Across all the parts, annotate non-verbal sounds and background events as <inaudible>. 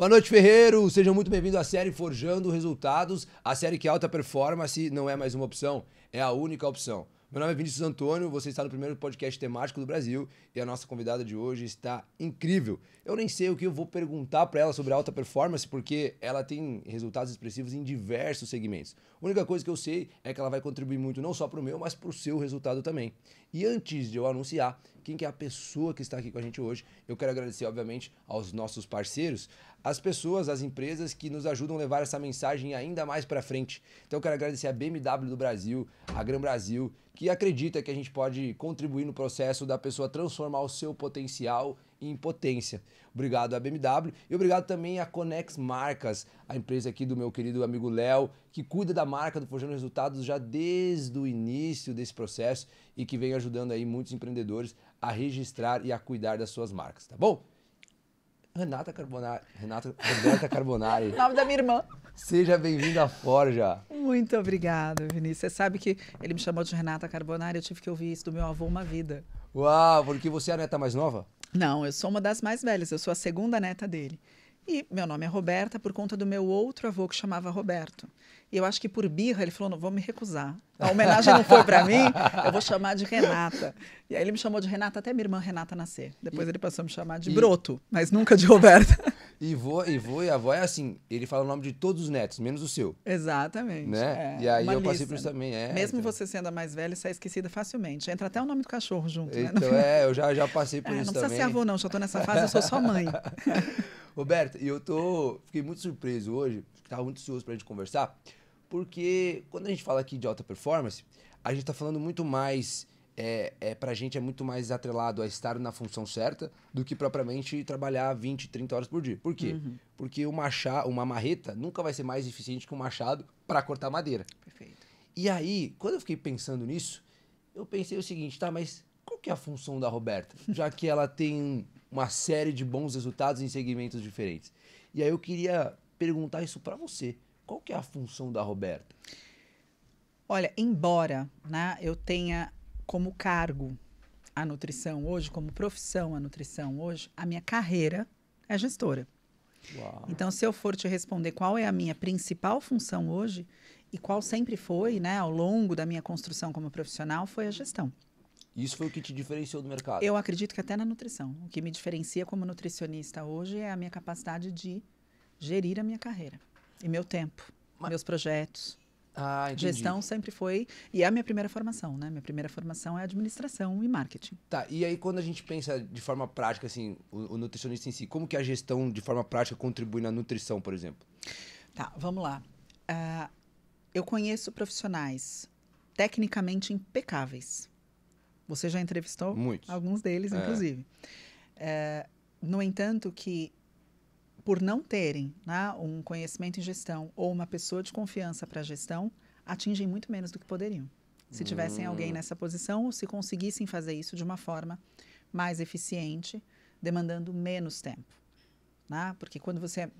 Boa noite, Ferreiro. Seja muito bem-vindo à série Forjando Resultados, a série que é alta performance não é mais uma opção, é a única opção. Meu nome é Vinícius Antônio, você está no primeiro podcast temático do Brasil e a nossa convidada de hoje está incrível. Eu nem sei o que eu vou perguntar para ela sobre alta performance, porque ela tem resultados expressivos em diversos segmentos. A única coisa que eu sei é que ela vai contribuir muito não só para o meu, mas para o seu resultado também. E antes de eu anunciar quem que é a pessoa que está aqui com a gente hoje, eu quero agradecer, obviamente, aos nossos parceiros, as pessoas, as empresas que nos ajudam a levar essa mensagem ainda mais para frente. Então eu quero agradecer a BMW do Brasil, a Gran Brasil, que acredita que a gente pode contribuir no processo da pessoa transformar o seu potencial em potência. Obrigado à BMW e obrigado também à Conex Marcas, a empresa aqui do meu querido amigo Léo, que cuida da marca do Forjando Resultados já desde o início desse processo e que vem ajudando aí muitos empreendedores a registrar e a cuidar das suas marcas, tá bom? Renata Carbonari. Renata Roberta Carbonari. <laughs> Nome da minha irmã. Seja bem-vinda à Forja. Muito obrigada, Vinícius. Você sabe que ele me chamou de Renata Carbonari, eu tive que ouvir isso do meu avô uma vida. Uau, porque você é a neta mais nova? Não, eu sou uma das mais velhas, eu sou a segunda neta dele. E meu nome é Roberta por conta do meu outro avô que chamava Roberto. E eu acho que por birra ele falou: não vou me recusar. A homenagem não foi para mim, eu vou chamar de Renata. E aí ele me chamou de Renata até minha irmã Renata nascer. Depois e, ele passou a me chamar de e, Broto, mas nunca de Roberta. <laughs> E vou e vou e avó é assim, ele fala o nome de todos os netos, menos o seu. Exatamente. Né? É, e aí eu passei por isso também. É, Mesmo então. você sendo a mais velha, sai é esquecida facilmente. Entra até o nome do cachorro junto. Né? Então né? é, eu já, já passei por é, isso também. Não precisa também. ser avô não, já tô nessa fase, eu sou só mãe. <laughs> Roberto, e eu tô. Fiquei muito surpreso hoje, estava muito ansioso pra gente conversar, porque quando a gente fala aqui de alta performance, a gente tá falando muito mais. É, é, pra gente é muito mais atrelado a estar na função certa do que propriamente trabalhar 20, 30 horas por dia. Por quê? Uhum. Porque uma, uma marreta nunca vai ser mais eficiente que um machado para cortar madeira. Perfeito. E aí, quando eu fiquei pensando nisso, eu pensei o seguinte, tá, mas qual que é a função da Roberta? Já que ela tem uma série de bons resultados em segmentos diferentes. E aí eu queria perguntar isso para você. Qual que é a função da Roberta? Olha, embora né, eu tenha como cargo a nutrição hoje, como profissão a nutrição hoje, a minha carreira é gestora. Uau. Então, se eu for te responder qual é a minha principal função hoje e qual sempre foi, né, ao longo da minha construção como profissional, foi a gestão. Isso foi o que te diferenciou do mercado? Eu acredito que até na nutrição. O que me diferencia como nutricionista hoje é a minha capacidade de gerir a minha carreira e meu tempo, Mas... meus projetos. Ah, Gestão sempre foi, e é a minha primeira formação, né? Minha primeira formação é administração e marketing. Tá, e aí quando a gente pensa de forma prática, assim, o, o nutricionista em si, como que a gestão de forma prática contribui na nutrição, por exemplo? Tá, vamos lá. Uh, eu conheço profissionais tecnicamente impecáveis, você já entrevistou Muitos. alguns deles, é. inclusive. É, no entanto, que por não terem né, um conhecimento em gestão ou uma pessoa de confiança para gestão, atingem muito menos do que poderiam. Se tivessem hum. alguém nessa posição ou se conseguissem fazer isso de uma forma mais eficiente, demandando menos tempo. Né? Porque quando você é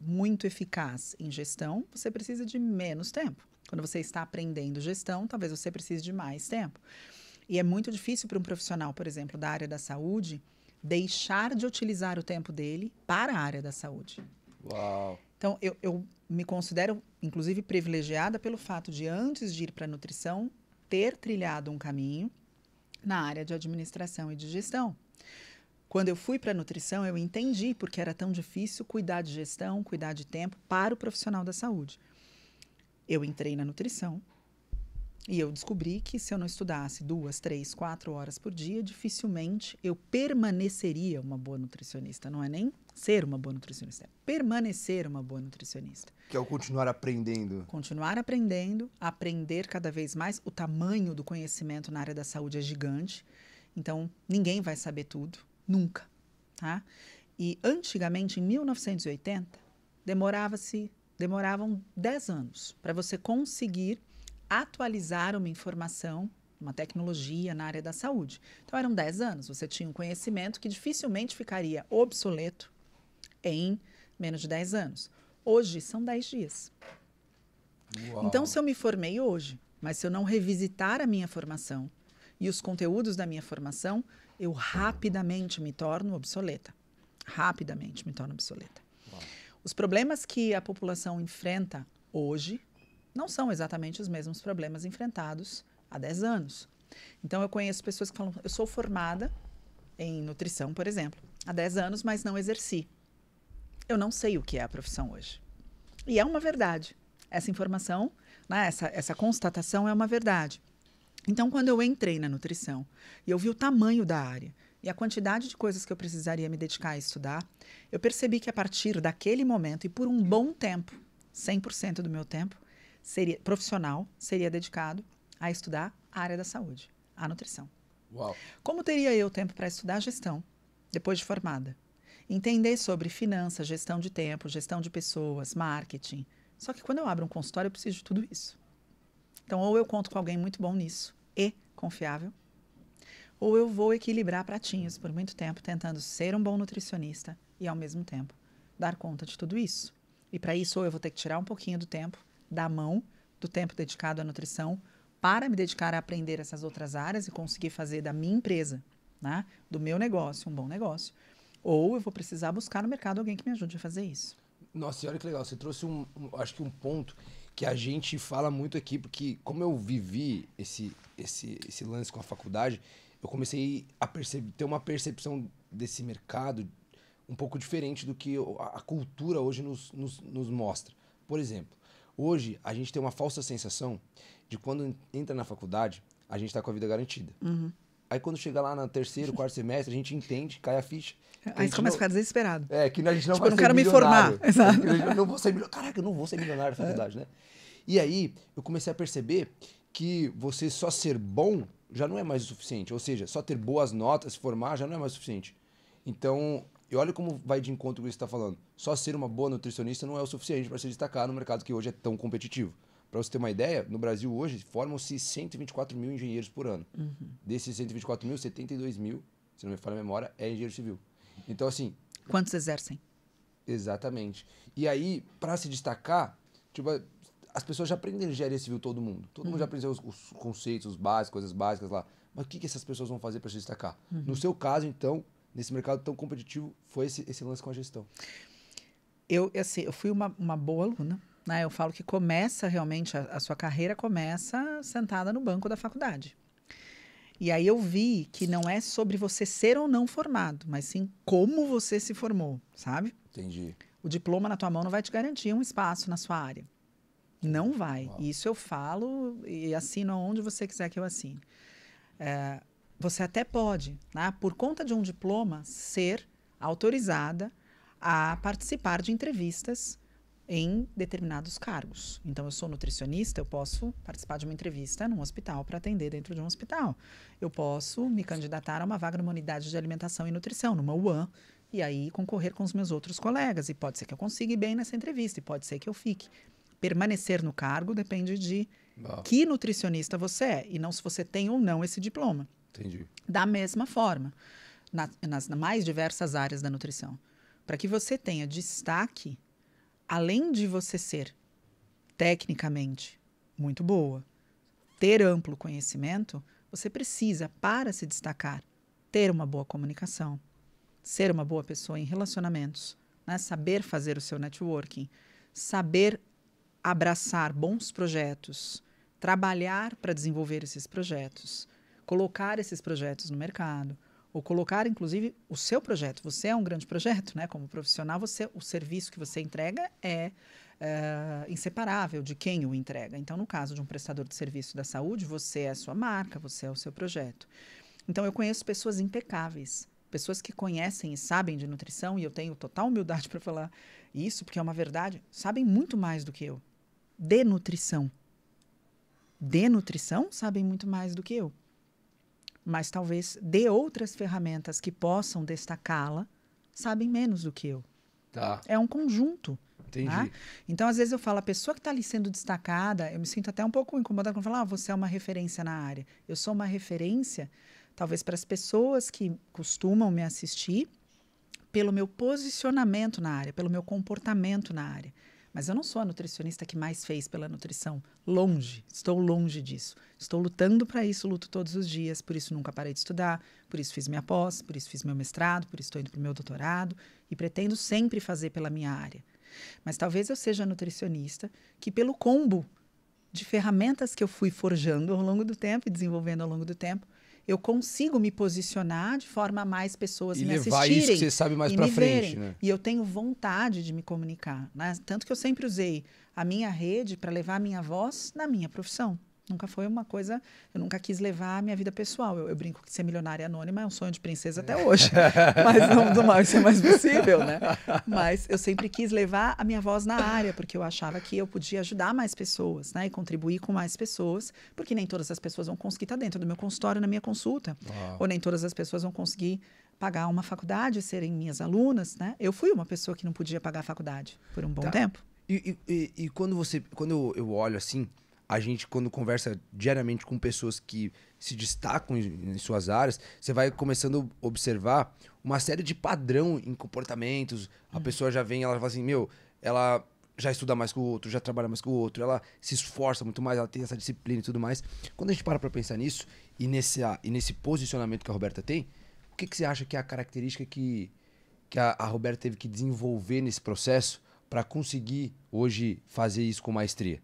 muito eficaz em gestão, você precisa de menos tempo. Quando você está aprendendo gestão, talvez você precise de mais tempo. E é muito difícil para um profissional, por exemplo, da área da saúde, deixar de utilizar o tempo dele para a área da saúde. Uau! Então, eu, eu me considero, inclusive, privilegiada pelo fato de, antes de ir para a nutrição, ter trilhado um caminho na área de administração e de gestão. Quando eu fui para a nutrição, eu entendi porque era tão difícil cuidar de gestão, cuidar de tempo para o profissional da saúde. Eu entrei na nutrição, e eu descobri que se eu não estudasse duas, três, quatro horas por dia, dificilmente eu permaneceria uma boa nutricionista. Não é nem ser uma boa nutricionista, é permanecer uma boa nutricionista. Que é o continuar aprendendo. Continuar aprendendo, aprender cada vez mais. O tamanho do conhecimento na área da saúde é gigante. Então, ninguém vai saber tudo, nunca. Tá? E antigamente, em 1980, demorava-se, demoravam 10 anos para você conseguir atualizar uma informação, uma tecnologia na área da saúde. Então, eram 10 anos, você tinha um conhecimento que dificilmente ficaria obsoleto em menos de 10 anos. Hoje são 10 dias. Uau. Então, se eu me formei hoje, mas se eu não revisitar a minha formação e os conteúdos da minha formação, eu rapidamente me torno obsoleta. Rapidamente me torno obsoleta. Uau. Os problemas que a população enfrenta hoje não são exatamente os mesmos problemas enfrentados há 10 anos. Então, eu conheço pessoas que falam: eu sou formada em nutrição, por exemplo, há 10 anos, mas não exerci. Eu não sei o que é a profissão hoje. E é uma verdade. Essa informação, né, essa, essa constatação é uma verdade. Então, quando eu entrei na nutrição e eu vi o tamanho da área e a quantidade de coisas que eu precisaria me dedicar a estudar, eu percebi que a partir daquele momento e por um bom tempo, 100% do meu tempo, seria profissional seria dedicado a estudar a área da saúde, a nutrição. Uau. Como teria eu tempo para estudar gestão depois de formada? Entender sobre finanças, gestão de tempo, gestão de pessoas, marketing. Só que quando eu abro um consultório, eu preciso de tudo isso. Então, ou eu conto com alguém muito bom nisso e confiável, ou eu vou equilibrar pratinhos por muito tempo tentando ser um bom nutricionista e, ao mesmo tempo, dar conta de tudo isso. E para isso, ou eu vou ter que tirar um pouquinho do tempo da mão do tempo dedicado à nutrição para me dedicar a aprender essas outras áreas e conseguir fazer da minha empresa, né, do meu negócio, um bom negócio. Ou eu vou precisar buscar no mercado alguém que me ajude a fazer isso. Nossa, olha que legal, você trouxe um, um, acho que um ponto que a gente fala muito aqui, porque como eu vivi esse, esse, esse lance com a faculdade, eu comecei a perceber, ter uma percepção desse mercado um pouco diferente do que a cultura hoje nos, nos, nos mostra. Por exemplo, Hoje, a gente tem uma falsa sensação de quando entra na faculdade, a gente está com a vida garantida. Uhum. Aí quando chega lá no terceiro, quarto semestre, a gente entende, cai a ficha. Aí a gente começa não... a ficar desesperado. É, que a gente não tipo, vai eu não quero me formar. <laughs> Exato. Eu não vou ser milionário. Caraca, eu não vou ser milionário na é. faculdade, é. né? E aí eu comecei a perceber que você só ser bom já não é mais o suficiente. Ou seja, só ter boas notas, se formar já não é mais o suficiente. Então e olha como vai de encontro com que que está falando. Só ser uma boa nutricionista não é o suficiente para se destacar no mercado que hoje é tão competitivo. Para você ter uma ideia, no Brasil hoje formam-se 124 mil engenheiros por ano. Uhum. Desses 124 mil, 72 mil, se não me falha a memória, é engenheiro civil. Então, assim. Quantos exercem? Exatamente. E aí, para se destacar, tipo, as pessoas já aprendem engenharia civil, todo mundo. Todo uhum. mundo já uhum. aprendeu os, os conceitos, os básicos, coisas básicas lá. Mas o que, que essas pessoas vão fazer para se destacar? Uhum. No seu caso, então, nesse mercado tão competitivo foi esse, esse lance com a gestão? Eu, assim, eu fui uma, uma boa aluna. Né? Eu falo que começa realmente, a, a sua carreira começa sentada no banco da faculdade. E aí eu vi que não é sobre você ser ou não formado, mas sim como você se formou, sabe? Entendi. O diploma na tua mão não vai te garantir um espaço na sua área. Não vai. Uau. Isso eu falo e assino onde você quiser que eu assine. É, você até pode, né, por conta de um diploma, ser autorizada a participar de entrevistas em determinados cargos. Então, eu sou nutricionista, eu posso participar de uma entrevista num hospital para atender dentro de um hospital. Eu posso me candidatar a uma vaga numa unidade de alimentação e nutrição, numa UAN, e aí concorrer com os meus outros colegas. E pode ser que eu consiga ir bem nessa entrevista, e pode ser que eu fique. Permanecer no cargo depende de Bom. que nutricionista você é, e não se você tem ou não esse diploma. Entendi. Da mesma forma, na, nas mais diversas áreas da nutrição. Para que você tenha destaque, além de você ser tecnicamente muito boa, ter amplo conhecimento, você precisa, para se destacar, ter uma boa comunicação, ser uma boa pessoa em relacionamentos, né? saber fazer o seu networking, saber abraçar bons projetos, trabalhar para desenvolver esses projetos, colocar esses projetos no mercado, ou colocar inclusive o seu projeto. Você é um grande projeto, né? Como profissional, você o serviço que você entrega é uh, inseparável de quem o entrega. Então, no caso de um prestador de serviço da saúde, você é a sua marca, você é o seu projeto. Então, eu conheço pessoas impecáveis, pessoas que conhecem e sabem de nutrição, e eu tenho total humildade <laughs> para falar isso, porque é uma verdade, sabem muito mais do que eu de nutrição. De nutrição sabem muito mais do que eu mas talvez de outras ferramentas que possam destacá-la, sabem menos do que eu. Tá. É um conjunto. Entendi. Tá? Então, às vezes eu falo, a pessoa que está ali sendo destacada, eu me sinto até um pouco incomodada quando falar, ah, você é uma referência na área. Eu sou uma referência, talvez para as pessoas que costumam me assistir, pelo meu posicionamento na área, pelo meu comportamento na área. Mas eu não sou a nutricionista que mais fez pela nutrição. Longe, estou longe disso. Estou lutando para isso, luto todos os dias, por isso nunca parei de estudar, por isso fiz minha pós, por isso fiz meu mestrado, por isso estou indo para o meu doutorado e pretendo sempre fazer pela minha área. Mas talvez eu seja a nutricionista que, pelo combo de ferramentas que eu fui forjando ao longo do tempo e desenvolvendo ao longo do tempo, eu consigo me posicionar de forma a mais pessoas e me levar assistirem. Isso que você sabe mais para frente, né? E eu tenho vontade de me comunicar, né? Tanto que eu sempre usei a minha rede para levar a minha voz na minha profissão. Nunca foi uma coisa. Eu nunca quis levar a minha vida pessoal. Eu, eu brinco que ser milionária anônima é um sonho de princesa até hoje. <laughs> Mas não do mal, ser mais possível, né? Mas eu sempre quis levar a minha voz na área, porque eu achava que eu podia ajudar mais pessoas, né? E contribuir com mais pessoas, porque nem todas as pessoas vão conseguir estar dentro do meu consultório, na minha consulta. Uau. Ou nem todas as pessoas vão conseguir pagar uma faculdade, serem minhas alunas, né? Eu fui uma pessoa que não podia pagar a faculdade por um bom tá. tempo. E, e, e, quando você. Quando eu, eu olho assim a gente, quando conversa diariamente com pessoas que se destacam em, suas áreas, você vai começando a observar uma série de padrão em comportamentos. A uhum. pessoa já vem, ela fala assim, meu, ela já estuda mais que o outro, já trabalha mais que o outro, ela se esforça muito mais, ela tem essa disciplina e tudo mais. Quando a gente para para pensar nisso e nesse, ah, e nesse posicionamento que a Roberta tem, o que, que você acha que é a característica que, que a, a Roberta teve que desenvolver nesse processo para conseguir hoje fazer isso com maestria?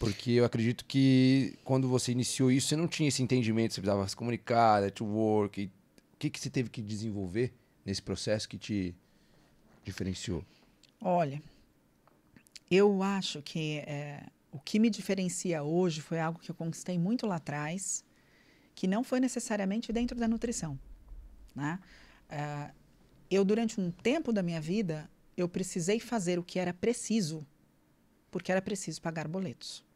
Porque eu acredito que quando você iniciou isso, você não tinha esse entendimento, você precisava se comunicar, network. E... O que, que você teve que desenvolver nesse processo que te diferenciou? Olha, eu acho que é, o que me diferencia hoje foi algo que eu conquistei muito lá atrás, que não foi necessariamente dentro da nutrição. Né? Uh, eu, durante um tempo da minha vida, eu precisei fazer o que era preciso, porque era preciso pagar boletos.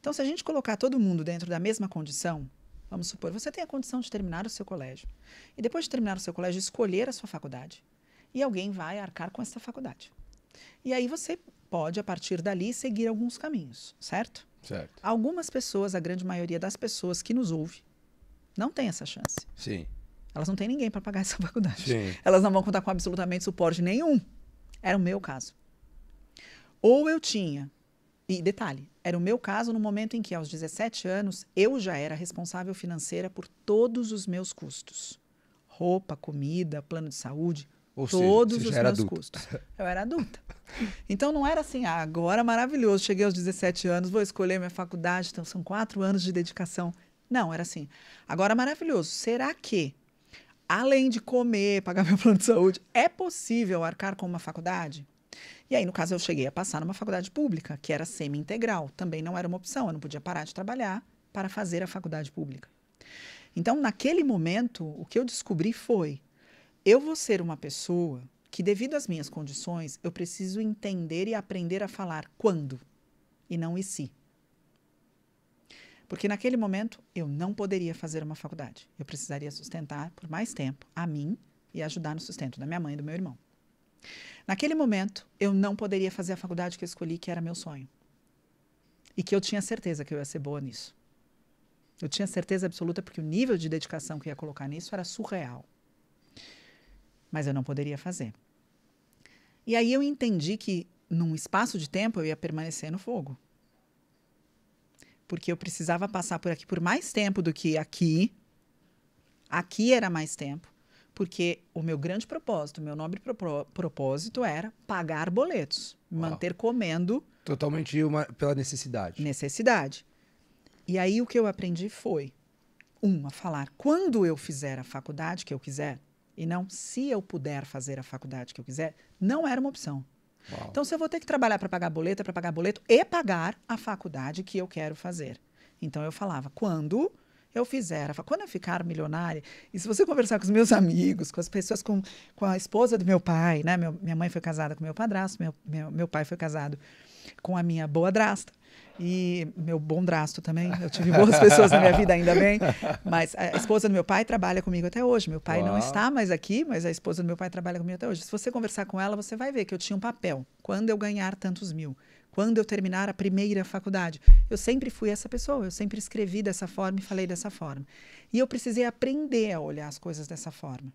Então, se a gente colocar todo mundo dentro da mesma condição, vamos supor, você tem a condição de terminar o seu colégio e depois de terminar o seu colégio escolher a sua faculdade e alguém vai arcar com essa faculdade. E aí você pode a partir dali seguir alguns caminhos, certo? Certo. Algumas pessoas, a grande maioria das pessoas que nos ouve, não tem essa chance. Sim. Elas não têm ninguém para pagar <laughs> essa faculdade. Sim. Elas não vão contar com absolutamente suporte nenhum. Era o meu caso. Ou eu tinha, e detalhe, era o meu caso no momento em que, aos 17 anos, eu já era responsável financeira por todos os meus custos: roupa, comida, plano de saúde, ou todos seja, os meus adulta. custos. Eu era adulta. Então não era assim, ah, agora maravilhoso, cheguei aos 17 anos, vou escolher minha faculdade, então são quatro anos de dedicação. Não, era assim, agora maravilhoso, será que, além de comer, pagar <laughs> meu plano de saúde, é possível arcar com uma faculdade? E aí, no caso, eu cheguei a passar numa faculdade pública, que era semi-integral. Também não era uma opção, eu não podia parar de trabalhar para fazer a faculdade pública. Então, naquele momento, o que eu descobri foi: eu vou ser uma pessoa que, devido às minhas condições, eu preciso entender e aprender a falar quando e não e se. Porque naquele momento eu não poderia fazer uma faculdade. Eu precisaria sustentar por mais tempo a mim e ajudar no sustento da minha mãe e do meu irmão. Naquele momento, eu não poderia fazer a faculdade que eu escolhi, que era meu sonho. E que eu tinha certeza que eu ia ser boa nisso. Eu tinha certeza absoluta porque o nível de dedicação que eu ia colocar nisso era surreal. Mas eu não poderia fazer. E aí eu entendi que num espaço de tempo eu ia permanecer no fogo. Porque eu precisava passar por aqui por mais tempo do que aqui. Aqui era mais tempo porque o meu grande propósito, o meu nobre propósito era pagar boletos, Uau. manter comendo. Totalmente uma, pela necessidade. Necessidade. E aí o que eu aprendi foi, uma, falar quando eu fizer a faculdade que eu quiser, e não se eu puder fazer a faculdade que eu quiser, não era uma opção. Uau. Então, se eu vou ter que trabalhar para pagar boleta, para pagar boleto e pagar a faculdade que eu quero fazer. Então, eu falava, quando eu fizera. Quando eu ficar milionária, e se você conversar com os meus amigos, com as pessoas, com, com a esposa do meu pai, né? Meu, minha mãe foi casada com meu padrasto, meu, meu, meu pai foi casado com a minha boa drasta e meu bom drasto também. Eu tive boas <laughs> pessoas na minha vida, ainda bem. Mas a esposa do meu pai trabalha comigo até hoje. Meu pai Uau. não está mais aqui, mas a esposa do meu pai trabalha comigo até hoje. Se você conversar com ela, você vai ver que eu tinha um papel. Quando eu ganhar tantos mil quando eu terminar a primeira faculdade. Eu sempre fui essa pessoa, eu sempre escrevi dessa forma e falei dessa forma. E eu precisei aprender a olhar as coisas dessa forma.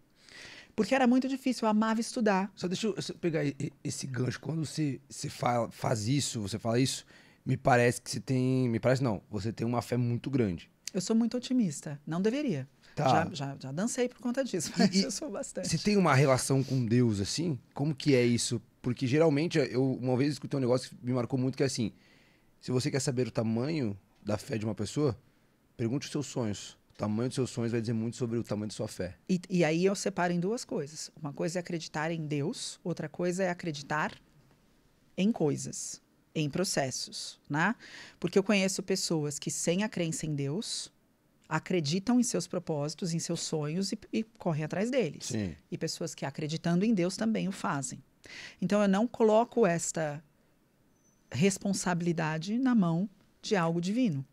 Porque era muito difícil, eu amava estudar. Só deixa eu, pegar esse gancho. Quando você, você fala, faz isso, você fala isso, me parece que você tem. Me parece não, você tem uma fé muito grande. Eu sou muito otimista, não deveria. Tá. Já, já, já dancei por conta disso, mas e, <laughs> eu sou bastante. Você tem uma relação com Deus assim? Como que é isso porque geralmente, eu uma vez escutei um negócio que me marcou muito, que é assim, se você quer saber o tamanho da fé de uma pessoa, pergunte os seus sonhos. O tamanho dos seus sonhos vai dizer muito sobre o tamanho de sua fé. E, e aí eu separo em duas coisas. Uma coisa é acreditar em Deus, outra coisa é acreditar em coisas, em processos, né? Porque eu conheço pessoas que sem a crença em Deus acreditam em seus propósitos, em seus sonhos e, e correm atrás deles. Sim. E pessoas que acreditando em Deus também o fazem. Então eu não coloco esta responsabilidade na mão de algo divino.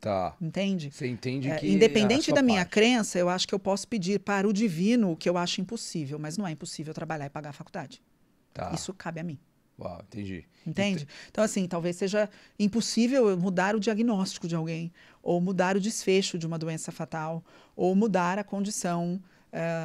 Tá. Entende? Você entende é, que. É, independente da minha parte. crença, eu acho que eu posso pedir para o divino o que eu acho impossível, mas não é impossível trabalhar e pagar a faculdade. Tá. Isso cabe a mim. Uau, entendi. Entende? Ent... Então, assim, talvez seja impossível mudar o diagnóstico de alguém, ou mudar o desfecho de uma doença fatal, ou mudar a condição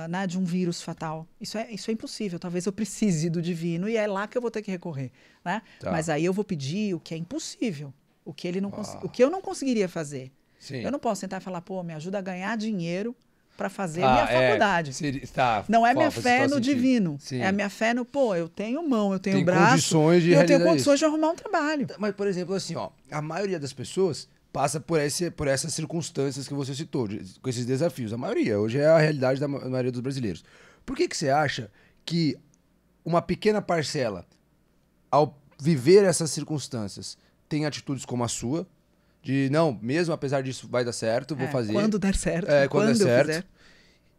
né, de um vírus fatal. Isso é, isso é impossível. Talvez eu precise do divino e é lá que eu vou ter que recorrer. Né? Tá. Mas aí eu vou pedir o que é impossível, o que, ele não ah. o que eu não conseguiria fazer. Sim. Eu não posso sentar e falar, pô, me ajuda a ganhar dinheiro para fazer ah, minha é, faculdade. tá, não é minha fé tá no sentido. divino. Sim. É a minha fé no, pô, eu tenho mão, eu tenho Tem braço. Condições de eu tenho condições isso. de arrumar um trabalho. Mas, por exemplo, assim, ó, a maioria das pessoas passa por, esse, por essas circunstâncias que você citou, com esses desafios. A maioria, hoje é a realidade da maioria dos brasileiros. Por que, que você acha que uma pequena parcela, ao viver essas circunstâncias, tem atitudes como a sua? De não, mesmo apesar disso vai dar certo, vou é, fazer. Quando der certo. É, quando, quando der certo. Fizer.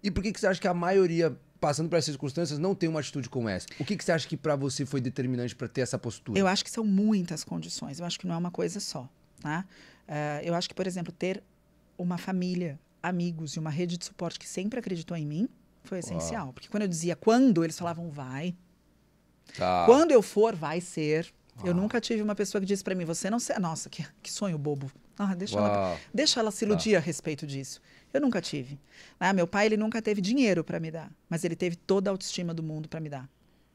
E por que, que você acha que a maioria passando por essas circunstâncias, não tem uma atitude como essa. O que, que você acha que para você foi determinante para ter essa postura? Eu acho que são muitas condições. Eu acho que não é uma coisa só, tá? Uh, eu acho que, por exemplo, ter uma família, amigos e uma rede de suporte que sempre acreditou em mim foi essencial. Uau. Porque quando eu dizia quando, eles falavam vai. Tá. Quando eu for, vai ser. Uau. Eu nunca tive uma pessoa que disse para mim, você não ser. Nossa, que, que sonho bobo. Ah, deixa, ela, deixa ela se tá. iludir tá. a respeito disso. Eu nunca tive. Ah, meu pai ele nunca teve dinheiro para me dar, mas ele teve toda a autoestima do mundo para me dar.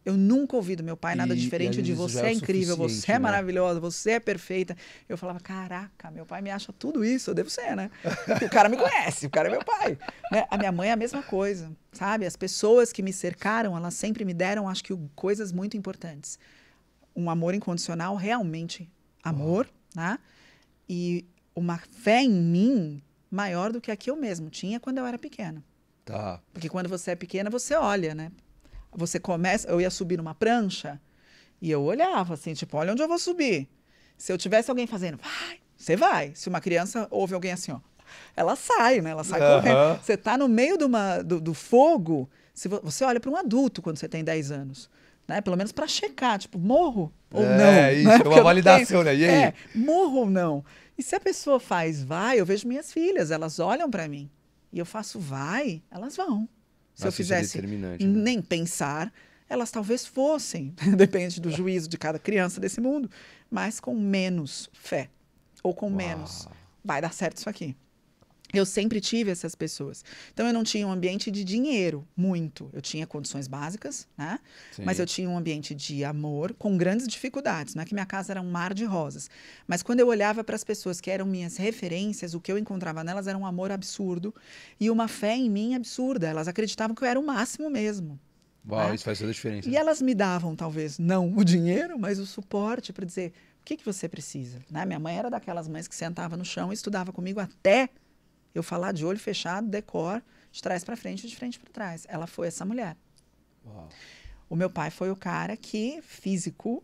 Eu nunca ouvi do meu pai nada e, diferente e de é você é, é incrível, você é né? maravilhosa, você é perfeita. Eu falava, caraca, meu pai me acha tudo isso, eu devo ser, né? Porque o cara me conhece, o cara é meu pai. Né? A minha mãe é a mesma coisa, sabe? As pessoas que me cercaram, elas sempre me deram, acho que, coisas muito importantes. Um amor incondicional, realmente amor, oh. né? E uma fé em mim maior do que a que eu mesmo tinha quando eu era pequena. Tá. Porque quando você é pequena, você olha, né? Você começa. Eu ia subir numa prancha e eu olhava assim, tipo, olha onde eu vou subir. Se eu tivesse alguém fazendo, vai, você vai. Se uma criança ouve alguém assim, ó, ela sai, né? Ela sai uhum. correndo. Você tá no meio de uma, do, do fogo. Se vo você olha para um adulto quando você tem 10 anos. Né? Pelo menos para checar, tipo, morro ou é, não. É, isso, né? é uma validação, né? E aí? É, morro ou não. E se a pessoa faz vai, eu vejo minhas filhas, elas olham para mim. E eu faço vai, elas vão se eu é fizesse né? nem pensar, elas talvez fossem, <laughs> depende do juízo de cada criança desse mundo, mas com menos fé ou com Uau. menos vai dar certo isso aqui eu sempre tive essas pessoas. Então eu não tinha um ambiente de dinheiro, muito. Eu tinha condições básicas, né? Sim. Mas eu tinha um ambiente de amor com grandes dificuldades. Não é que minha casa era um mar de rosas, mas quando eu olhava para as pessoas que eram minhas referências, o que eu encontrava nelas era um amor absurdo e uma fé em mim absurda. Elas acreditavam que eu era o máximo mesmo. Uau, né? isso faz toda a diferença. E elas me davam talvez não o dinheiro, mas o suporte para dizer o que que você precisa, né? Minha mãe era daquelas mães que sentava no chão e estudava comigo até eu falar de olho fechado, decor, de trás para frente e de frente para trás. Ela foi essa mulher. Uau. O meu pai foi o cara que, físico,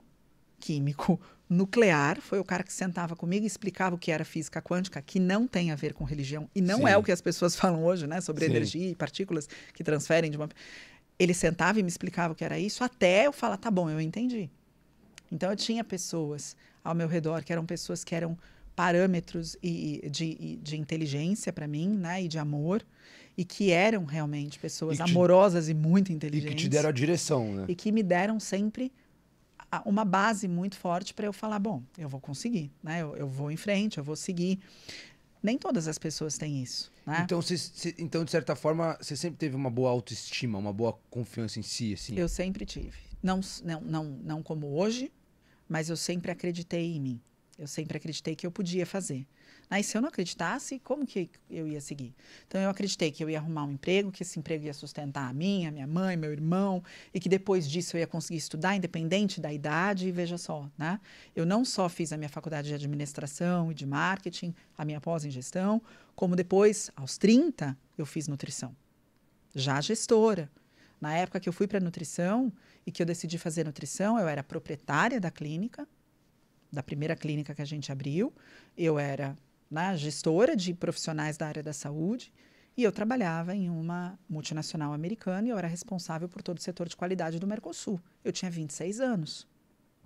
químico, <laughs> nuclear, foi o cara que sentava comigo e explicava o que era física quântica, que não tem a ver com religião e não Sim. é o que as pessoas <laughs> falam hoje, né, sobre Sim. energia e partículas que transferem de uma ele sentava e me explicava o que era isso, até eu falar, tá bom, eu entendi. Então eu tinha pessoas ao meu redor que eram pessoas que eram parâmetros e, de, de inteligência para mim, né? E de amor. E que eram realmente pessoas e te, amorosas e muito inteligentes. E que te deram a direção, né? E que me deram sempre uma base muito forte para eu falar: bom, eu vou conseguir, né? Eu, eu, vou em frente, eu vou seguir. Nem todas as pessoas têm isso. Né? Então, cê, cê, então, de certa forma, você sempre teve uma boa autoestima, uma boa confiança em si, assim? Eu sempre tive. Não, não, não, não como hoje, mas eu sempre acreditei em mim. Eu sempre acreditei que eu podia fazer. Mas se eu não acreditasse, como que eu ia seguir? Então, eu acreditei que eu ia arrumar um emprego, que esse emprego ia sustentar a minha, minha mãe, meu irmão, e que depois disso eu ia conseguir estudar, independente da idade. E veja só, né? Eu não só fiz a minha faculdade de administração e de marketing, a minha pós em gestão, como depois, aos 30, eu fiz nutrição. Já gestora. Na época que eu fui para nutrição e que eu decidi fazer nutrição, eu era proprietária da clínica, da primeira clínica que a gente abriu. Eu era na né, gestora de profissionais da área da saúde e eu trabalhava em uma multinacional americana e eu era responsável por todo o setor de qualidade do Mercosul. Eu tinha 26 anos.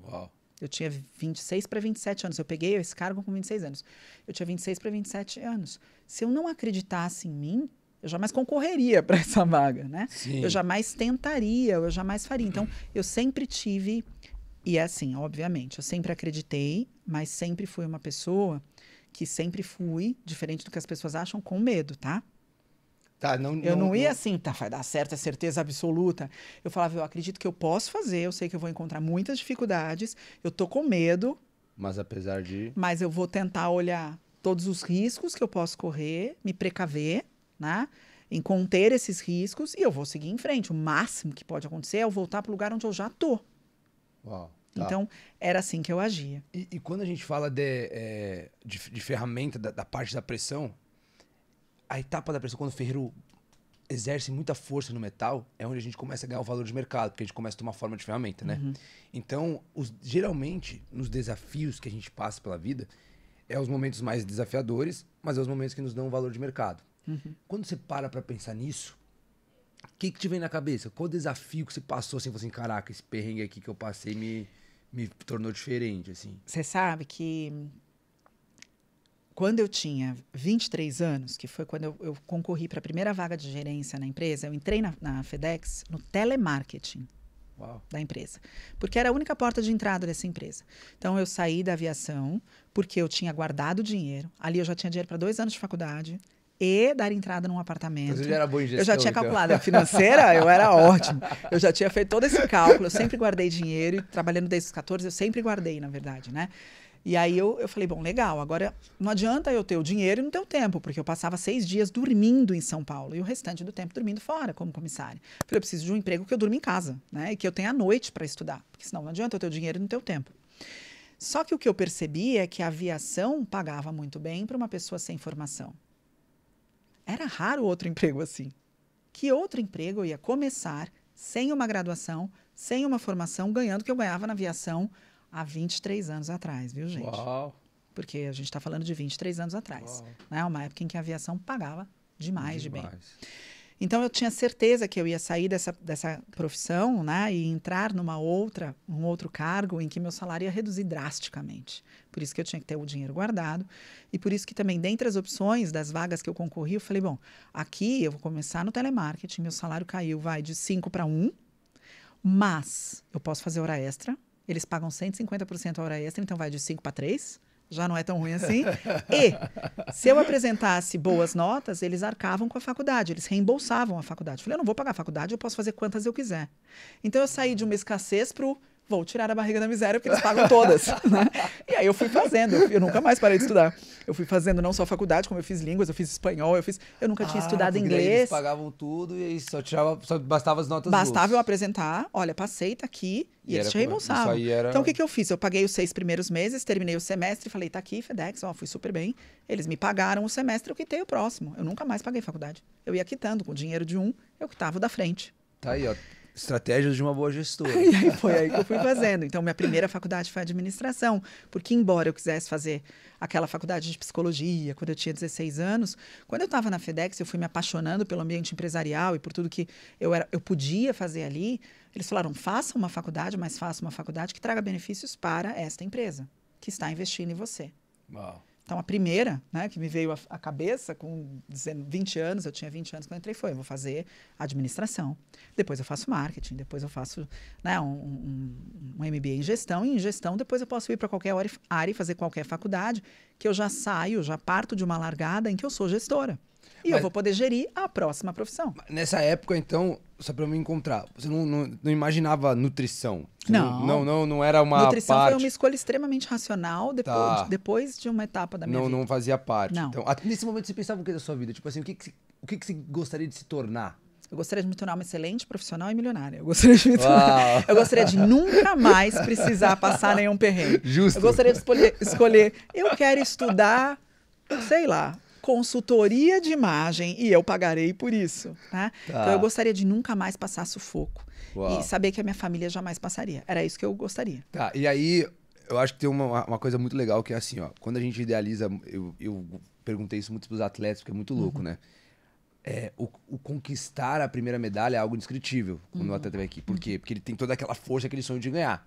Uau. Eu tinha 26 para 27 anos. Eu peguei esse cargo com 26 anos. Eu tinha 26 para 27 anos. Se eu não acreditasse em mim, eu jamais concorreria para essa vaga, né? Sim. Eu jamais tentaria, eu jamais faria. Então, eu sempre tive e é assim, obviamente, eu sempre acreditei, mas sempre fui uma pessoa que sempre fui, diferente do que as pessoas acham, com medo, tá? Tá, não, eu não, não ia assim, tá, vai dar certo, é certeza absoluta. Eu falava, eu acredito que eu posso fazer, eu sei que eu vou encontrar muitas dificuldades, eu tô com medo. Mas apesar de. Mas eu vou tentar olhar todos os riscos que eu posso correr, me precaver, né? Em conter esses riscos e eu vou seguir em frente. O máximo que pode acontecer é eu voltar para o lugar onde eu já tô. Uau, tá. Então, era assim que eu agia. E, e quando a gente fala de, é, de, de, ferramenta, da, da parte da pressão, a etapa da pressão, quando o ferreiro exerce muita força no metal, é onde a gente começa a ganhar o valor de mercado, porque a gente começa a tomar forma de ferramenta, né? Uhum. Então, os, geralmente, nos desafios que a gente passa pela vida, é os momentos mais desafiadores, mas é os momentos que nos dão o valor de mercado. Uhum. Quando você para para pensar nisso, o que, que te vem na cabeça? Qual desafio que você passou assim, assim, caraca, esse perrengue aqui que eu passei me, me tornou diferente, assim? Você sabe que quando eu tinha 23 anos, que foi quando eu, eu concorri para a primeira vaga de gerência na empresa, eu entrei na, na FedEx no telemarketing Uau. da empresa, porque era a única porta de entrada dessa empresa. Então eu saí da aviação porque eu tinha guardado dinheiro. Ali eu já tinha dinheiro para dois anos de faculdade e dar entrada num apartamento. Você já era bom em gestão, Eu já tinha então. calculado. Então. A financeira, eu era <laughs> ótimo. Eu já tinha feito todo esse cálculo. Eu sempre guardei dinheiro. E trabalhando desde os 14, eu sempre guardei, na verdade, né? E aí eu, eu falei, bom, legal, agora não adianta eu ter o dinheiro e não ter o tempo, porque eu passava seis dias dormindo em São Paulo e o restante do tempo dormindo fora como comissária. Eu falei, eu preciso de um emprego que eu durmo em casa, né? E que eu tenha a noite para estudar, porque senão não adianta eu ter o dinheiro e não ter o tempo. Só que o que eu percebi é que a aviação pagava muito bem para uma pessoa sem formação. Era raro outro emprego assim. Que outro emprego eu ia começar sem uma graduação, sem uma formação, ganhando o que eu ganhava na aviação há 23 anos atrás, viu, gente? Uau! Porque a gente está falando de 23 anos atrás. É Né? Uma época em que a aviação pagava demais, demais. de bem. Então eu tinha certeza que eu ia sair dessa, dessa profissão, né, e entrar numa outra, um outro cargo em que meu salário ia reduzir drasticamente. Por isso que eu tinha que ter o dinheiro guardado e por isso que também dentre as opções das vagas que eu concorri, eu falei, bom, aqui eu vou começar no telemarketing, meu salário caiu, vai de 5 para 1, mas eu posso fazer hora extra. Eles pagam 150% a hora extra, então vai de 5 para 3 já não é tão ruim assim. <laughs> E se eu apresentasse boas notas, eles arcavam com a faculdade, eles reembolsavam a faculdade. Falei, eu não vou pagar a faculdade, eu posso fazer quantas eu quiser. Então eu saí de uma escassez para o vou tirar a barriga da miséria, porque eles pagam todas. <laughs> né? E aí eu fui fazendo, eu, nunca mais parei de estudar. Eu fui fazendo não só faculdade, como eu fiz línguas, eu fiz espanhol, eu fiz. Eu nunca ah, tinha estudado inglês. Eles pagavam tudo e só tirava, só bastava as notas Bastava eu apresentar, olha, passei, tá aqui, e, e eles te é, reembolsavam. Era... Então o que, que eu fiz? Eu paguei os seis primeiros meses, terminei o semestre, falei, tá aqui, FedEx, ó, fui super bem. Eles me pagaram o semestre, eu quitei o próximo. Eu nunca mais paguei faculdade. Eu ia quitando com o dinheiro de um, eu quitava o da frente. Tá aí, ó. Estratégias de uma boa gestora. <laughs> e aí foi aí que eu fui fazendo. Então, minha primeira faculdade foi administração, porque embora eu quisesse fazer aquela faculdade de psicologia quando eu tinha 16 anos, quando eu estava na FedEx, eu fui me apaixonando pelo ambiente empresarial e por tudo que eu, era, eu podia fazer ali. Eles falaram: faça uma faculdade, mas faça uma faculdade que traga benefícios para esta empresa que está investindo em você. Uau. Então, a primeira né, que me veio à cabeça, com 20 anos, eu tinha 20 anos quando entrei, foi: eu vou fazer administração, depois eu faço marketing, depois eu faço né, um, um, um MBA em gestão, e em gestão depois eu posso ir para qualquer área e fazer qualquer faculdade, que eu já saio, já parto de uma largada em que eu sou gestora. E Mas eu vou poder gerir a próxima profissão. Nessa época, então, só para eu me encontrar, você não, não, não imaginava nutrição? Não. não. não. Não era uma Nutrição parte... foi uma escolha extremamente racional depois, tá. de, depois de uma etapa da minha não, vida. Não fazia parte. Não. Então, nesse momento, você pensava o que da sua vida? Tipo assim, o que, que você, o que, que você gostaria de se tornar? Eu gostaria de me tornar uma excelente profissional e milionária. Eu gostaria de me tornar... Ah. Eu gostaria de nunca mais precisar passar nenhum perrengue. Justo. Eu gostaria de escolher... escolher eu quero estudar, sei lá, consultoria de imagem e eu pagarei por isso. Né? Tá. Então eu gostaria de nunca mais passar sufoco. Uau. E saber que a minha família jamais passaria. Era isso que eu gostaria. Tá, e aí eu acho que tem uma, uma coisa muito legal que é assim, ó. Quando a gente idealiza, eu, eu perguntei isso muito os atletas, porque é muito louco, uhum. né? É, o, o, conquistar a primeira medalha é algo indescritível quando uhum. o atleta uhum. vem aqui. Por quê? Uhum. Porque ele tem toda aquela força, aquele sonho de ganhar.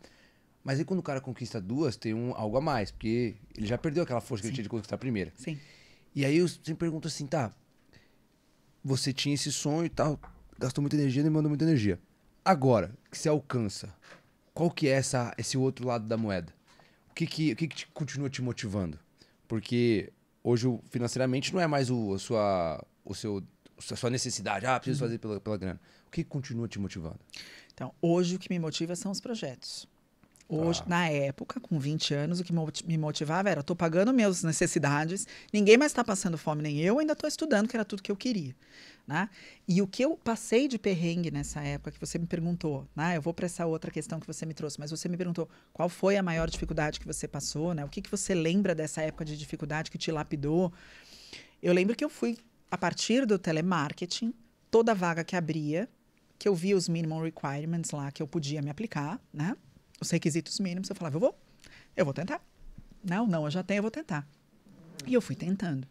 Mas aí quando o cara conquista duas, tem um, algo a mais, porque ele já perdeu aquela força Sim. que ele tinha de conquistar a primeira. Sim. E aí eu sempre pergunto assim, tá, você tinha esse sonho e tal, gastou muita energia, demandou muita energia. Agora que você alcança, qual que é essa, esse outro lado da moeda? O que que, o que, que te, continua te motivando? Porque hoje, financeiramente, não é mais o, a sua, o seu, a sua necessidade. Ah, preciso uhum. fazer pela, pela grana. O que continua te motivando? Então, hoje o que me motiva são os projetos. Hoje, tá. na época, com 20 anos, o que me motivava era: estou pagando minhas necessidades, ninguém mais está passando fome, nem eu, ainda estou estudando, que era tudo que eu queria. Né? E o que eu passei de perrengue nessa época, que você me perguntou, né? eu vou para essa outra questão que você me trouxe, mas você me perguntou qual foi a maior dificuldade que você passou, né? o que, que você lembra dessa época de dificuldade que te lapidou. Eu lembro que eu fui, a partir do telemarketing, toda vaga que abria, que eu via os minimum requirements lá que eu podia me aplicar, né? os requisitos mínimos, eu falava, eu vou, eu vou tentar. Não, não, eu já tenho, eu vou tentar. E eu fui tentando.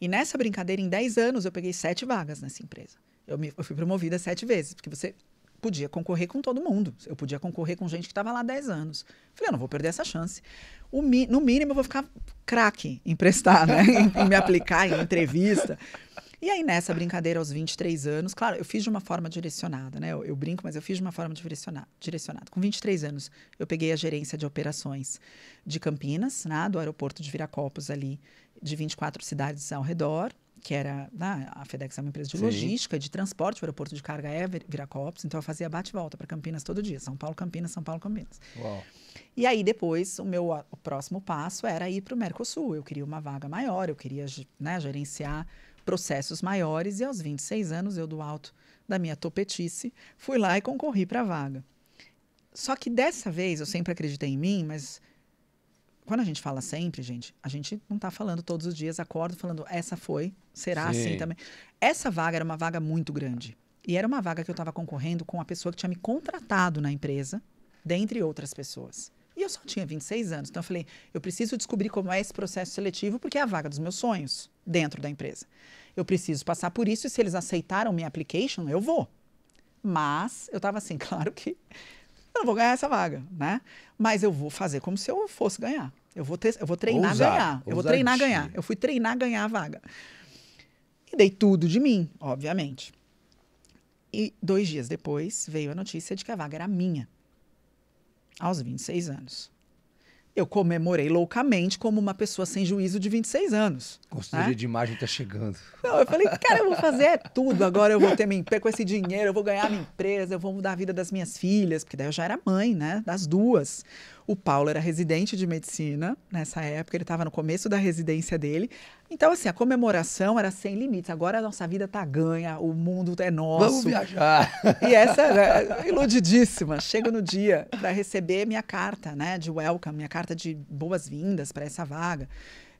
E nessa brincadeira, em 10 anos, eu peguei sete vagas nessa empresa. Eu, me, eu fui promovida sete vezes, porque você podia concorrer com todo mundo. Eu podia concorrer com gente que estava lá 10 anos. Falei, eu não vou perder essa chance. O, no mínimo, eu vou ficar craque em prestar, né? <laughs> em, em me aplicar em entrevista. E aí, nessa brincadeira aos 23 anos, claro, eu fiz de uma forma direcionada, né? Eu, eu brinco, mas eu fiz de uma forma direcionada, direcionada. Com 23 anos, eu peguei a gerência de operações de Campinas, né? do aeroporto de Viracopos, ali, de 24 cidades ao redor que era né? a FedEx é uma empresa de Sim. logística, de transporte, o aeroporto de carga é Viracopos, então eu fazia bate volta para Campinas todo dia, São Paulo, Campinas, São Paulo, Campinas. Uau. E aí depois o meu o próximo passo era ir para o Mercosul. Eu queria uma vaga maior, eu queria né, gerenciar processos maiores e aos 26 anos, eu do alto da minha topetice, fui lá e concorri para a vaga. Só que dessa vez eu sempre acreditei em mim, mas quando a gente fala sempre, gente, a gente não está falando todos os dias, acordo falando essa foi, será assim Sim. assim também. Essa vaga era uma vaga muito grande. E era uma vaga que eu estava concorrendo com a pessoa que tinha me contratado na empresa, dentre outras pessoas. E eu só tinha 26 anos. Então eu falei, eu preciso descobrir como é esse processo seletivo, porque é a vaga dos meus sonhos dentro da empresa. Eu preciso passar por isso e se eles aceitaram minha application, eu vou. Mas eu estava assim, <laughs> claro que eu não vou ganhar essa vaga, né? Mas eu vou fazer como se eu fosse ganhar. Eu vou, ter, eu vou treinar ousar, ganhar. Ousadia. Eu vou treinar ganhar. Eu fui treinar ganhar a vaga. E dei tudo de mim, obviamente. E dois dias depois veio a notícia de que a vaga era minha, aos 26 anos eu comemorei loucamente como uma pessoa sem juízo de 26 anos. Construir né? de imagem está chegando. Não, eu falei, cara, eu vou fazer é tudo. Agora eu vou ter minha, com esse dinheiro, eu vou ganhar minha empresa, eu vou mudar a vida das minhas filhas, porque daí eu já era mãe, né? Das duas. O Paulo era residente de medicina nessa época, ele estava no começo da residência dele. Então, assim, a comemoração era sem limites. Agora a nossa vida tá ganha, o mundo é nosso. Vamos viajar! <laughs> E essa era né, iludidíssima. Chego no dia para receber minha carta, né, de welcome, minha carta de boas-vindas para essa vaga.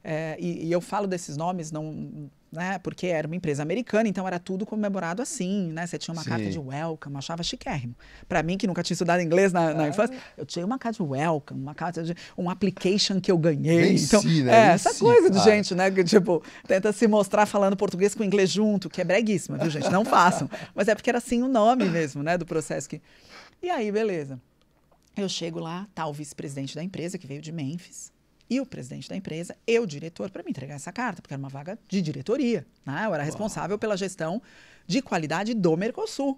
É, e, e, eu falo desses nomes, não né? Porque era uma empresa americana, então era tudo comemorado assim, né? Você tinha uma Sim. carta de welcome, achava chiquérrimo. Para mim, que nunca tinha estudado inglês na, na ah. infância, eu tinha uma carta de welcome, uma carta de um application que eu ganhei. Bem então, si, né? é, essa si, coisa de gente, né? Que, tipo, tenta se mostrar falando português com inglês junto, que é breguíssima, viu, gente? Não façam. <laughs> Mas é porque era assim o nome mesmo, né? Do processo que. E aí, beleza. Eu chego lá, tá o vice-presidente da empresa, que veio de Memphis e o presidente da empresa e o diretor para me entregar essa carta, porque era uma vaga de diretoria. Né? Eu era responsável pela gestão de qualidade do Mercosul.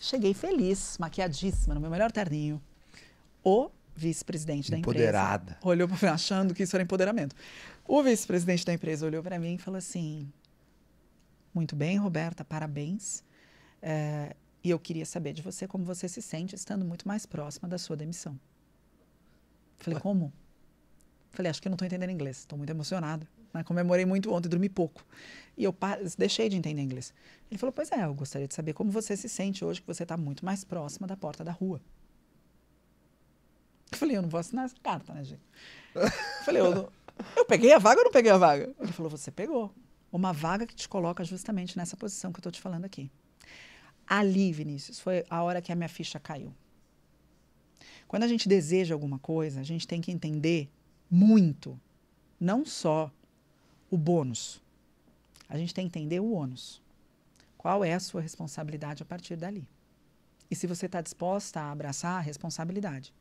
Cheguei feliz, maquiadíssima, no meu melhor terninho. O vice-presidente da empresa. Empoderada. Olhou para mim, achando que isso era empoderamento. O vice-presidente da empresa olhou para mim e falou assim: Muito bem, Roberta, parabéns. É, e eu queria saber de você como você se sente estando muito mais próxima da sua demissão. Falei, Ué. como? Falei, acho que eu não estou entendendo inglês, estou muito emocionado. Né? Comemorei muito ontem, dormi pouco. E eu deixei de entender inglês. Ele falou, pois é, eu gostaria de saber como você se sente hoje que você está muito mais próxima da porta da rua. Eu falei, eu não vou assinar essa carta, né, gente? Eu falei, eu, não... eu peguei a vaga ou não peguei a vaga? Ele falou, você pegou. Uma vaga que te coloca justamente nessa posição que eu estou te falando aqui. Ali, Vinícius, foi a hora que a minha ficha caiu. Quando a gente deseja alguma coisa, a gente tem que entender muito, não só o bônus. A gente tem que entender o ônus. Qual é a sua responsabilidade a partir dali? E se você está disposta a abraçar a responsabilidade.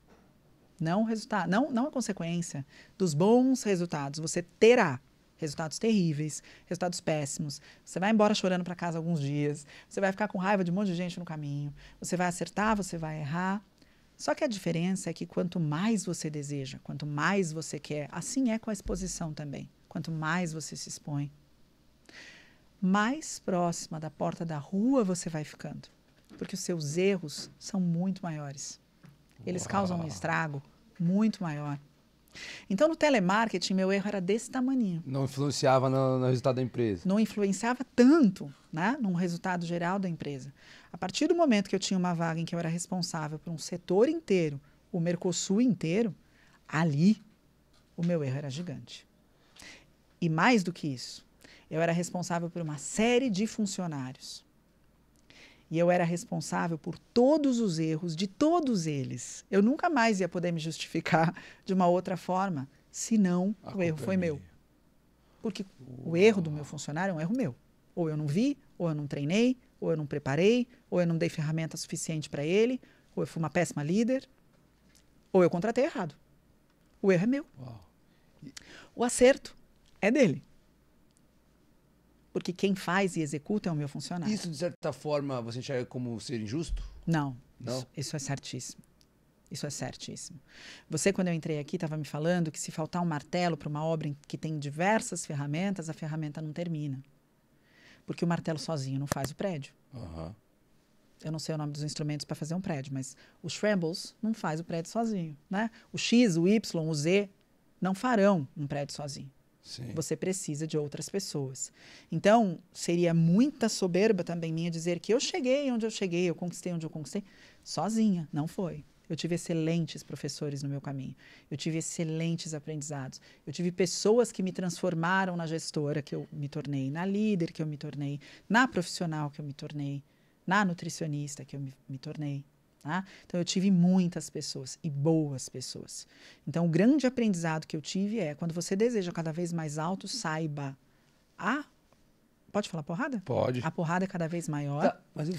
Não resultado, não, não a consequência dos bons resultados. Você terá resultados terríveis, resultados péssimos. Você vai embora chorando para casa alguns dias. Você vai ficar com raiva de um monte de gente no caminho. Você vai acertar, você vai errar. Só que a diferença é que quanto mais você deseja, quanto mais você quer, assim é com a exposição também. Quanto mais você se expõe, mais próxima da porta da rua você vai ficando, porque os seus erros são muito maiores. Eles Uau. causam um estrago muito maior. Então, no telemarketing, meu erro era desse tamanho. Não influenciava no, no, resultado da empresa. Não influenciava tanto né, no resultado geral da empresa. A partir do momento que eu tinha uma vaga em que eu era responsável por um setor inteiro, o Mercosul inteiro, ali o meu erro era gigante. E mais do que isso, eu era responsável por uma série de funcionários. E eu era responsável por todos os erros de todos eles. Eu nunca mais ia poder me justificar de uma outra forma, senão o erro é foi meu. Porque Uau. o erro do meu funcionário é um erro meu. Ou eu não vi, ou eu não treinei, ou eu não preparei, ou eu não dei ferramenta suficiente para ele, ou eu fui uma péssima líder, ou eu contratei errado. O erro é meu. Uau. O acerto é dele. Porque quem faz e executa é o meu funcionário. Isso, de certa forma, você enxerga como ser injusto? Não. Não? Isso, isso é certíssimo. Isso é certíssimo. Você, quando eu entrei aqui, estava me falando que se faltar um martelo para uma obra que tem diversas ferramentas, a ferramenta não termina. Porque o martelo sozinho não faz o prédio. Uhum. Eu não sei o nome dos instrumentos para fazer um prédio, mas o Shambles não faz o prédio sozinho. Né? O X, o Y, o Z não farão um prédio sozinho. Sim. Você precisa de outras pessoas. Então, seria muita soberba também minha dizer que eu cheguei onde eu cheguei, eu conquistei onde eu conquistei, sozinha. Não foi. Eu tive excelentes professores no meu caminho. Eu tive excelentes aprendizados. Eu tive pessoas que me transformaram na gestora que eu me tornei, na líder que eu me tornei, na profissional que eu me tornei, na nutricionista que eu me, me tornei. Tá? Então eu tive muitas pessoas e boas pessoas. Então o grande aprendizado que eu tive é quando você deseja cada vez mais alto, saiba a pode falar porrada? Pode. A porrada é cada vez maior. Tá, mas...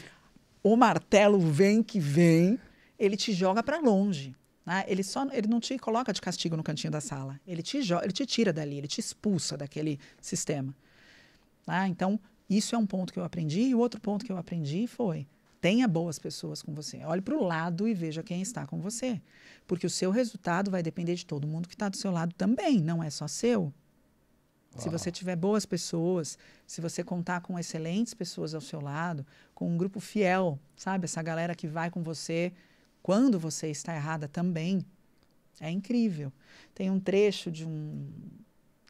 O martelo vem que vem, ele te joga para longe. Né? Ele só ele não te coloca de castigo no cantinho da sala. Ele te joga, ele te tira dali, ele te expulsa daquele sistema. Né? Então isso é um ponto que eu aprendi e o outro ponto que eu aprendi foi Tenha boas pessoas com você. Olhe para o lado e veja quem está com você. Porque o seu resultado vai depender de todo mundo que está do seu lado também, não é só seu. Uau. Se você tiver boas pessoas, se você contar com excelentes pessoas ao seu lado, com um grupo fiel, sabe? Essa galera que vai com você quando você está errada também. É incrível. Tem um trecho de um,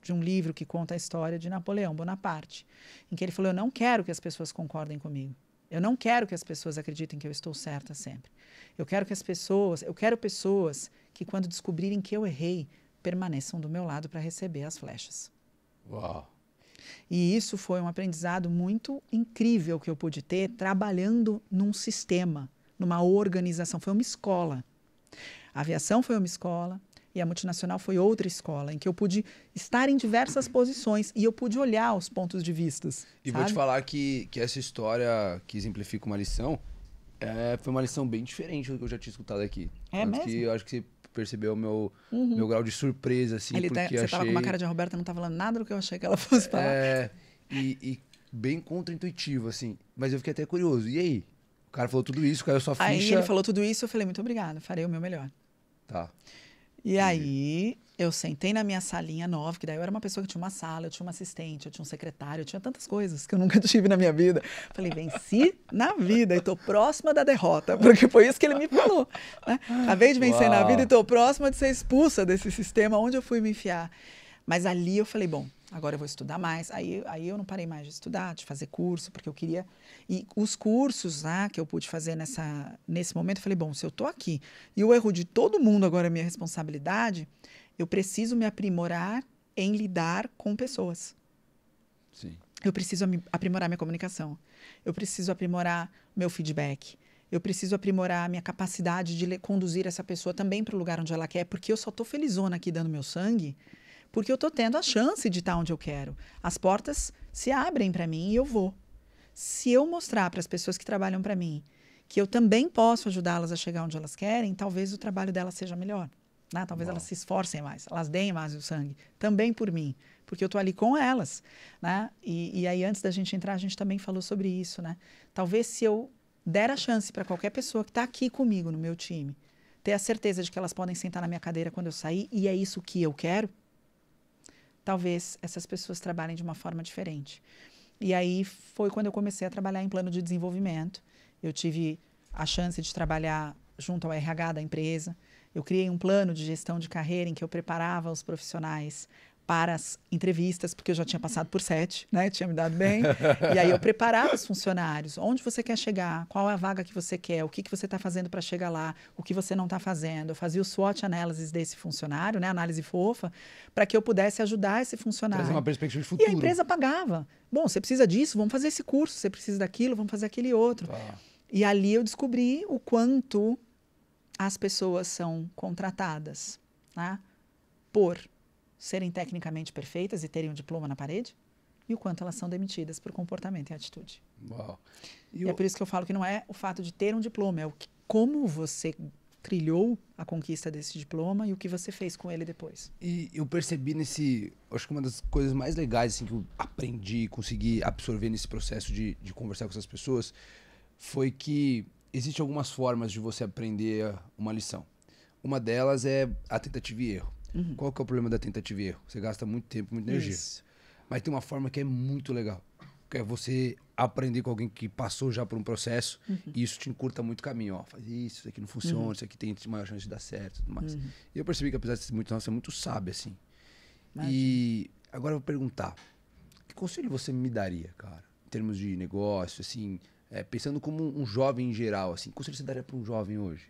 de um livro que conta a história de Napoleão Bonaparte, em que ele falou: Eu não quero que as pessoas concordem comigo. Eu não quero que as pessoas acreditem que eu estou certa sempre. Eu quero que as pessoas, eu quero pessoas que quando descobrirem que eu errei, permaneçam do meu lado para receber as flechas. Uau. E isso foi um aprendizado muito incrível que eu pude ter trabalhando num sistema, numa organização, foi uma escola. A aviação foi uma escola, e a multinacional foi outra escola, em que eu pude estar em diversas posições e eu pude olhar os pontos de vistas. E sabe? vou te falar que, que essa história que exemplifica uma lição é, foi uma lição bem diferente do que eu já tinha escutado aqui. É mesmo? Que eu acho que você percebeu o meu, uhum. meu grau de surpresa, assim, Ele tá, porque tá, Você achei... tava com uma cara de Roberta, não tava falando nada do que eu achei que ela fosse falar. É, e, e bem contraintuitivo, assim. Mas eu fiquei até curioso. E aí? O cara falou tudo isso, caiu sua ficha. Aí ele falou tudo isso, eu falei, muito obrigado, farei o meu melhor. Tá. E aí eu sentei na minha salinha nova, que daí eu era uma pessoa que tinha uma sala, eu tinha uma assistente, eu tinha um secretário, eu tinha tantas coisas que eu nunca <laughs> tive na minha vida. Falei, venci na vida e tô próxima da derrota, <laughs> porque foi isso que ele me falou. Né? Acabei de vencer Uau. na vida e tô próxima de ser expulsa desse sistema onde eu fui me enfiar. Mas ali eu falei, bom, agora eu vou estudar mais. Aí, aí eu não parei mais de estudar, de fazer curso, porque eu queria. E os cursos lá né, que eu pude fazer nessa, nesse momento, eu falei: bom, se eu estou aqui e o erro de todo mundo agora é minha responsabilidade, eu preciso me aprimorar em lidar com pessoas. Sim. Eu preciso aprimorar minha comunicação. Eu preciso aprimorar meu feedback. Eu preciso aprimorar minha capacidade de conduzir essa pessoa também para o lugar onde ela quer, porque eu só estou felizona aqui dando meu sangue porque eu estou tendo a chance de estar onde eu quero. As portas se abrem para mim e eu vou. Se eu mostrar para as pessoas que trabalham para mim que eu também posso ajudá-las a chegar onde elas querem, talvez o trabalho delas seja melhor. Né? Talvez elas se esforcem mais, elas deem mais o sangue, também por mim, porque eu estou ali com elas. Né? E, e aí, antes da gente entrar, a gente também falou sobre isso. Né? Talvez se eu der a chance para qualquer pessoa que está aqui comigo no meu time, ter a certeza de que elas podem sentar na minha cadeira quando eu sair e é isso que eu quero, talvez essas pessoas trabalhem de uma forma diferente. E aí foi quando eu comecei a trabalhar em plano de desenvolvimento. Eu tive a chance de trabalhar junto ao RH da empresa. Eu criei um plano de gestão de carreira em que eu preparava os profissionais para as entrevistas, porque eu já tinha passado por sete, né? Tinha me dado bem. E aí eu preparava os funcionários. Onde você quer chegar? Qual é a vaga que você quer? O que, que você está fazendo para chegar lá? O que você não está fazendo? Eu fazia o SWOT analysis desse funcionário, né? Análise fofa, para que eu pudesse ajudar esse funcionário. Trazer uma perspectiva de futuro. E a empresa pagava. Bom, você precisa disso, vamos fazer esse curso. Você precisa daquilo, vamos fazer aquele outro. Tá. E ali eu descobri o quanto as pessoas são contratadas, né? Por serem tecnicamente perfeitas e terem um diploma na parede, e o quanto elas são demitidas por comportamento e atitude. E, é e o... é por isso que eu falo que não é o fato de ter um diploma, é o que, como você trilhou a conquista desse diploma e o que você fez com ele depois. E eu percebi nesse, acho que uma das coisas mais legais assim que eu aprendi e consegui absorver nesse processo de, de conversar com essas pessoas foi que existem algumas formas de você aprender uma lição. Uma delas é a tentativa e erro. Uhum. Qual que é o problema da tentativa e erro? Você gasta muito tempo, muita energia. Isso. Mas tem uma forma que é muito legal, que é você aprender com alguém que passou já por um processo uhum. e isso te encurta muito o caminho. Ó, faz isso, isso aqui não funciona, uhum. isso aqui tem maior chance de dar certo, tudo mais. Uhum. E eu percebi que apesar de ser muito nossa, é muito sábio assim. Imagina. E agora eu vou perguntar, que conselho você me daria, cara, em termos de negócio, assim, é, pensando como um jovem em geral, assim, que conselho você daria para um jovem hoje?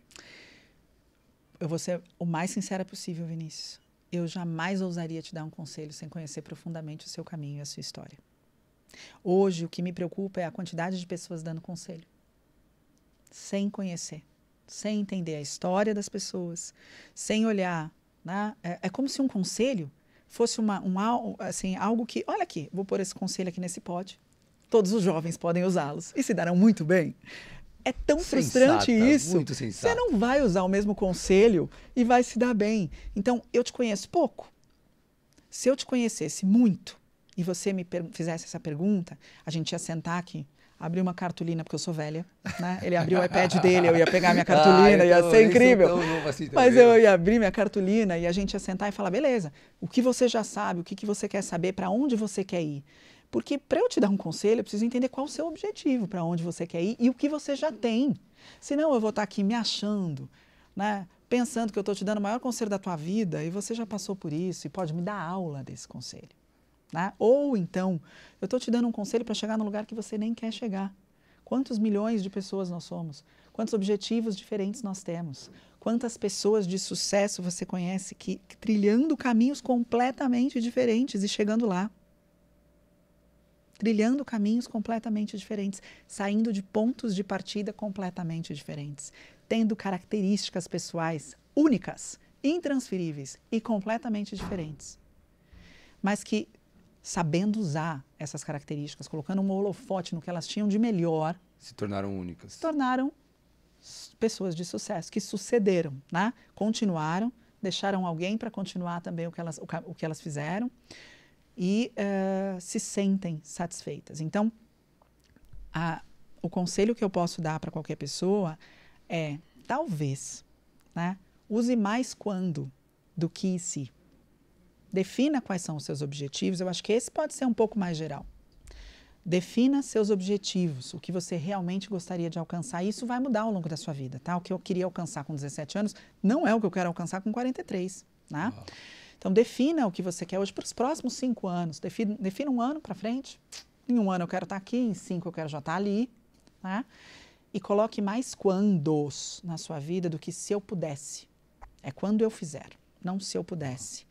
eu vou ser o mais sincera possível, Vinícius. Eu jamais ousaria te dar um conselho sem conhecer profundamente o seu caminho e a sua história. Hoje, o que me preocupa é a quantidade de pessoas dando conselho, sem conhecer, sem entender a história das pessoas, sem olhar. Né? É, é como se um conselho fosse uma, um, assim, algo que, olha aqui, vou pôr esse conselho aqui nesse pote, todos os jovens podem usá-los e se darão muito bem. É tão sensata, frustrante isso. Muito Você não vai usar o mesmo conselho e vai se dar bem. Então, eu te conheço pouco. Se eu te conhecesse muito e você me fizesse essa pergunta, a gente ia sentar aqui abri uma cartolina, porque eu sou velha, né? Ele abriu o iPad dele, eu ia pegar minha <laughs> ah, cartolina, ah, ia então ser incrível. assim Mas eu né? ia abrir minha cartolina e a gente ia sentar e falar, beleza, o que você já sabe, o que, que você quer saber, para onde você quer ir. Porque para eu te dar um conselho, eu preciso entender qual o seu objetivo, para onde você quer ir e o que você já tem. Senão eu vou estar tá aqui me achando, né? pensando que eu estou te dando o maior conselho da tua vida e você já passou por isso e pode me dar aula desse conselho. Né? Ou então, eu estou te dando um conselho para chegar num lugar que você nem quer chegar. Quantos milhões de pessoas nós somos? Quantos objetivos diferentes nós temos? Quantas pessoas de sucesso você conhece que, que trilhando caminhos completamente diferentes e chegando lá? trilhando caminhos completamente diferentes, saindo de pontos de partida completamente diferentes, tendo características pessoais únicas, intransferíveis e completamente diferentes. Mas que, sabendo usar essas características, colocando um holofote no que elas tinham de melhor, se tornaram únicas. Se tornaram pessoas de sucesso, que sucederam, né? continuaram, deixaram alguém para continuar também o que elas, o, o que elas fizeram e uh, se sentem satisfeitas. Então, a, o conselho que eu posso dar para qualquer pessoa é: talvez, né, use mais quando do que se. Defina quais são os seus objetivos. Eu acho que esse pode ser um pouco mais geral. Defina seus objetivos, o que você realmente gostaria de alcançar. Isso vai mudar ao longo da sua vida, tá? O que eu queria alcançar com 17 anos não é o que eu quero alcançar com 43, né? Wow. Então, defina o que você quer hoje para os próximos cinco anos. Defina, defina um ano para frente. Em um ano eu quero estar tá aqui, em cinco eu quero já estar tá ali. Né? E coloque mais quandos na sua vida do que se eu pudesse. É quando eu fizer, não se eu pudesse.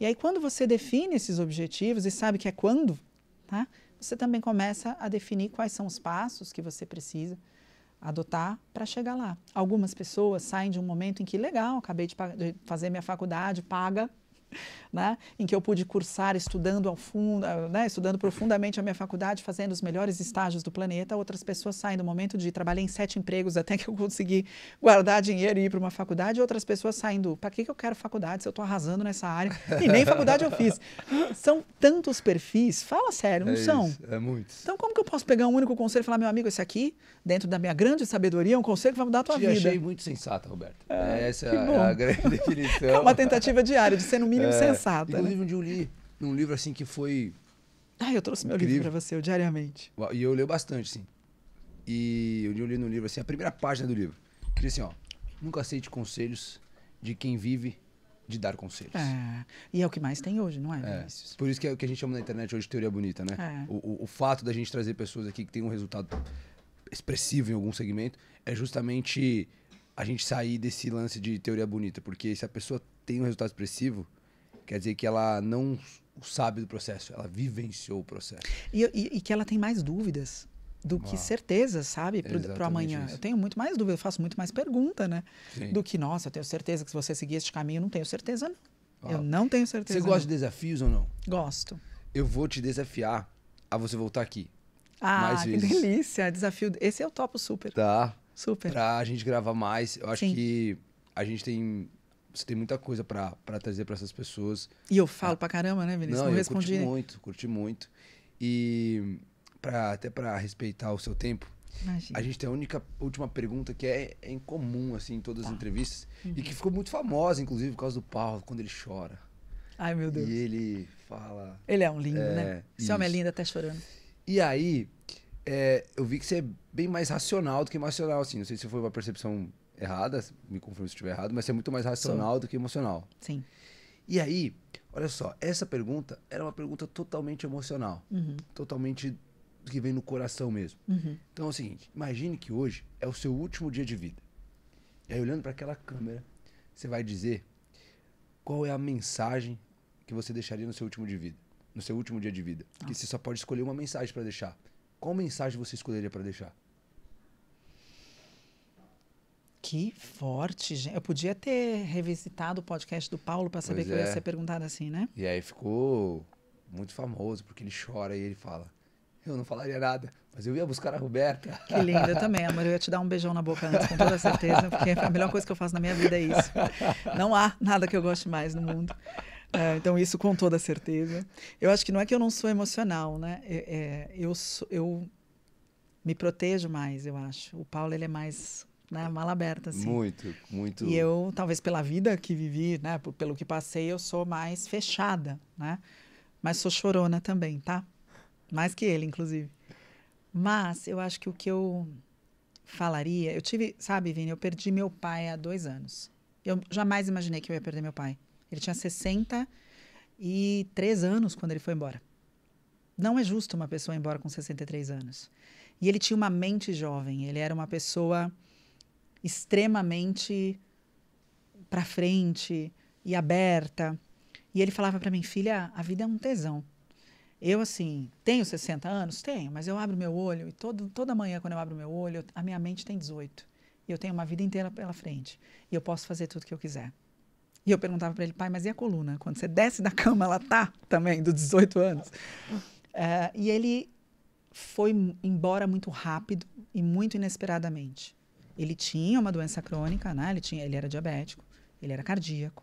E aí, quando você define esses objetivos e sabe que é quando, tá? você também começa a definir quais são os passos que você precisa adotar para chegar lá. Algumas pessoas saem de um momento em que, legal, acabei de, de fazer minha faculdade, paga, <laughs> né? em que eu pude cursar estudando ao fundo, ah, né? estudando profundamente a minha faculdade, fazendo os melhores estágios do planeta. Outras pessoas saem do momento de trabalhar em sete empregos até <laughs> que eu consegui guardar dinheiro e ir para uma faculdade. Outras pessoas saindo. para que, que eu quero faculdade se eu estou arrasando nessa área e nem faculdade eu fiz. <laughs> São tantos perfis, fala sério, não é são? Isso, é muitos. Então como que eu posso pegar um único conselho e falar, meu amigo, esse aqui dentro da minha grande sabedoria, é um conselho que vai mudar a tua Te vida. achei muito sensata, Roberto. É, Essa é bom. a <laughs> grande definição. é uma tentativa diária de ser, no mínimo, é, sensata. Né? Inclusive, né? um dia eu li um livro assim que foi. Ah, eu trouxe incrível. meu livro para você, eu, diariamente. E eu leio bastante, sim. E um dia eu li no livro assim, a primeira página do livro. Que diz assim: ó, nunca aceite conselhos de quem vive de dar conselhos. É. E é o que mais tem hoje, não é, é Vinícius? É. Por isso que é o que a gente chama na internet hoje de teoria bonita, né? É. O, o, o, fato da gente trazer pessoas aqui que tem um resultado expressivo em algum segmento, é justamente a gente sair desse lance de teoria bonita. Porque se a pessoa tem um resultado expressivo, quer dizer que ela não sabe do processo, ela vivenciou o processo. E, e, e que ela tem mais dúvidas do que certezas, sabe, para o amanhã. Isso. Eu tenho muito mais dúvida, eu faço muito mais pergunta, né? Sim. Do que, nossa, eu tenho certeza que se você seguir este caminho, eu não tenho certeza, não. Ah, eu não tenho certeza. Você gosta não. de desafios ou não? Gosto. Eu vou te desafiar a você voltar aqui ah, mais vezes. que delícia. Desafio. Esse o topo super. Tá. Super. Pra gente gravar mais. Eu acho Sim. que a gente tem você tem muita coisa para trazer para essas pessoas. E eu falo ah, pra caramba, né, Vinícius? Não, não eu respondi. curti muito, curti muito. E pra, até para respeitar o seu tempo, Imagina. a gente tem a única última pergunta que é, é incomum, assim, em todas as tá. entrevistas. Uhum. E que uhum. ficou muito famosa, inclusive, por causa do Paulo, quando ele chora. Ai, meu Deus. E ele fala... Ele é um lindo, é, né? Esse isso. homem é lindo até chorando. E aí, é, eu vi que você é bem mais racional do que emocional, assim. Não sei se foi uma percepção errada, me confirma se estiver errado, mas você é muito mais racional do que emocional. Sim. E aí, olha só, essa pergunta era uma pergunta totalmente emocional. Uhum. Totalmente do que vem no coração mesmo. Uhum. Então é o seguinte: imagine que hoje é o seu último dia de vida. E aí, olhando para aquela câmera, você vai dizer qual é a mensagem que você deixaria no seu último de vida no seu último dia de vida. Nossa. Que ah. você só pode escolher uma mensagem para deixar. Qual mensagem você escolheria para deixar? Que forte, gente. Eu podia ter revisitado o podcast do Paulo para saber pois que é. eu ia é. ser perguntado assim, né? E aí ficou muito famoso, porque ele chora e ele fala: Eu não falaria nada, mas eu ia buscar a Roberta. Que linda também, amor. Eu ia te dar um beijão na boca antes, com toda certeza, porque a melhor coisa que eu faço na minha vida é isso. Não há nada que eu goste mais no mundo. É, então, isso com toda certeza. Eu acho que não é que eu não sou emocional, né? É, é, eu, sou, eu me protejo mais, eu acho. O Paulo, ele é mais né, mala aberta, assim. Muito, muito. E eu, talvez pela vida que vivi, né, pelo que passei, eu sou mais fechada, né? Mas sou chorona também, tá? Mais que ele, inclusive. Mas eu acho que o que eu falaria... Eu tive, sabe, Vini, eu perdi meu pai há dois anos. Eu jamais imaginei que eu ia perder meu pai. Ele tinha 63 anos quando ele foi embora. Não é justo uma pessoa ir embora com 63 anos. E ele tinha uma mente jovem, ele era uma pessoa extremamente para frente e aberta. E ele falava para mim, filha, a vida é um tesão. Eu, assim, tenho 60 anos? Tenho, mas eu abro meu olho e todo, toda manhã, quando eu abro meu olho, a minha mente tem 18. E eu tenho uma vida inteira pela frente. E eu posso fazer tudo o que eu quiser. E eu perguntava para ele, pai, mas e a coluna? Quando você desce da cama, ela tá também, dos 18 anos. Uh, e ele foi embora muito rápido e muito inesperadamente. Ele tinha uma doença crônica, né? ele, tinha, ele era diabético, ele era cardíaco,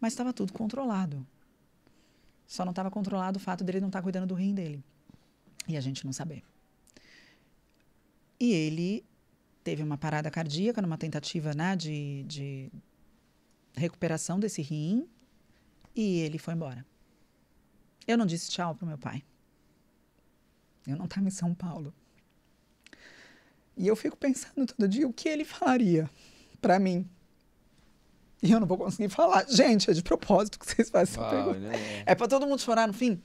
mas estava tudo controlado. Só não estava controlado o fato dele não estar tá cuidando do rim dele. E a gente não saber. E ele teve uma parada cardíaca numa tentativa né, de, de recuperação desse rim e ele foi embora. Eu não disse tchau pro meu pai. Eu não estava em São Paulo. E eu fico pensando todo dia o que ele falaria para mim. E eu não vou conseguir falar. Gente, é de propósito que vocês fazem essa pergunta. Né? É para todo mundo chorar no fim.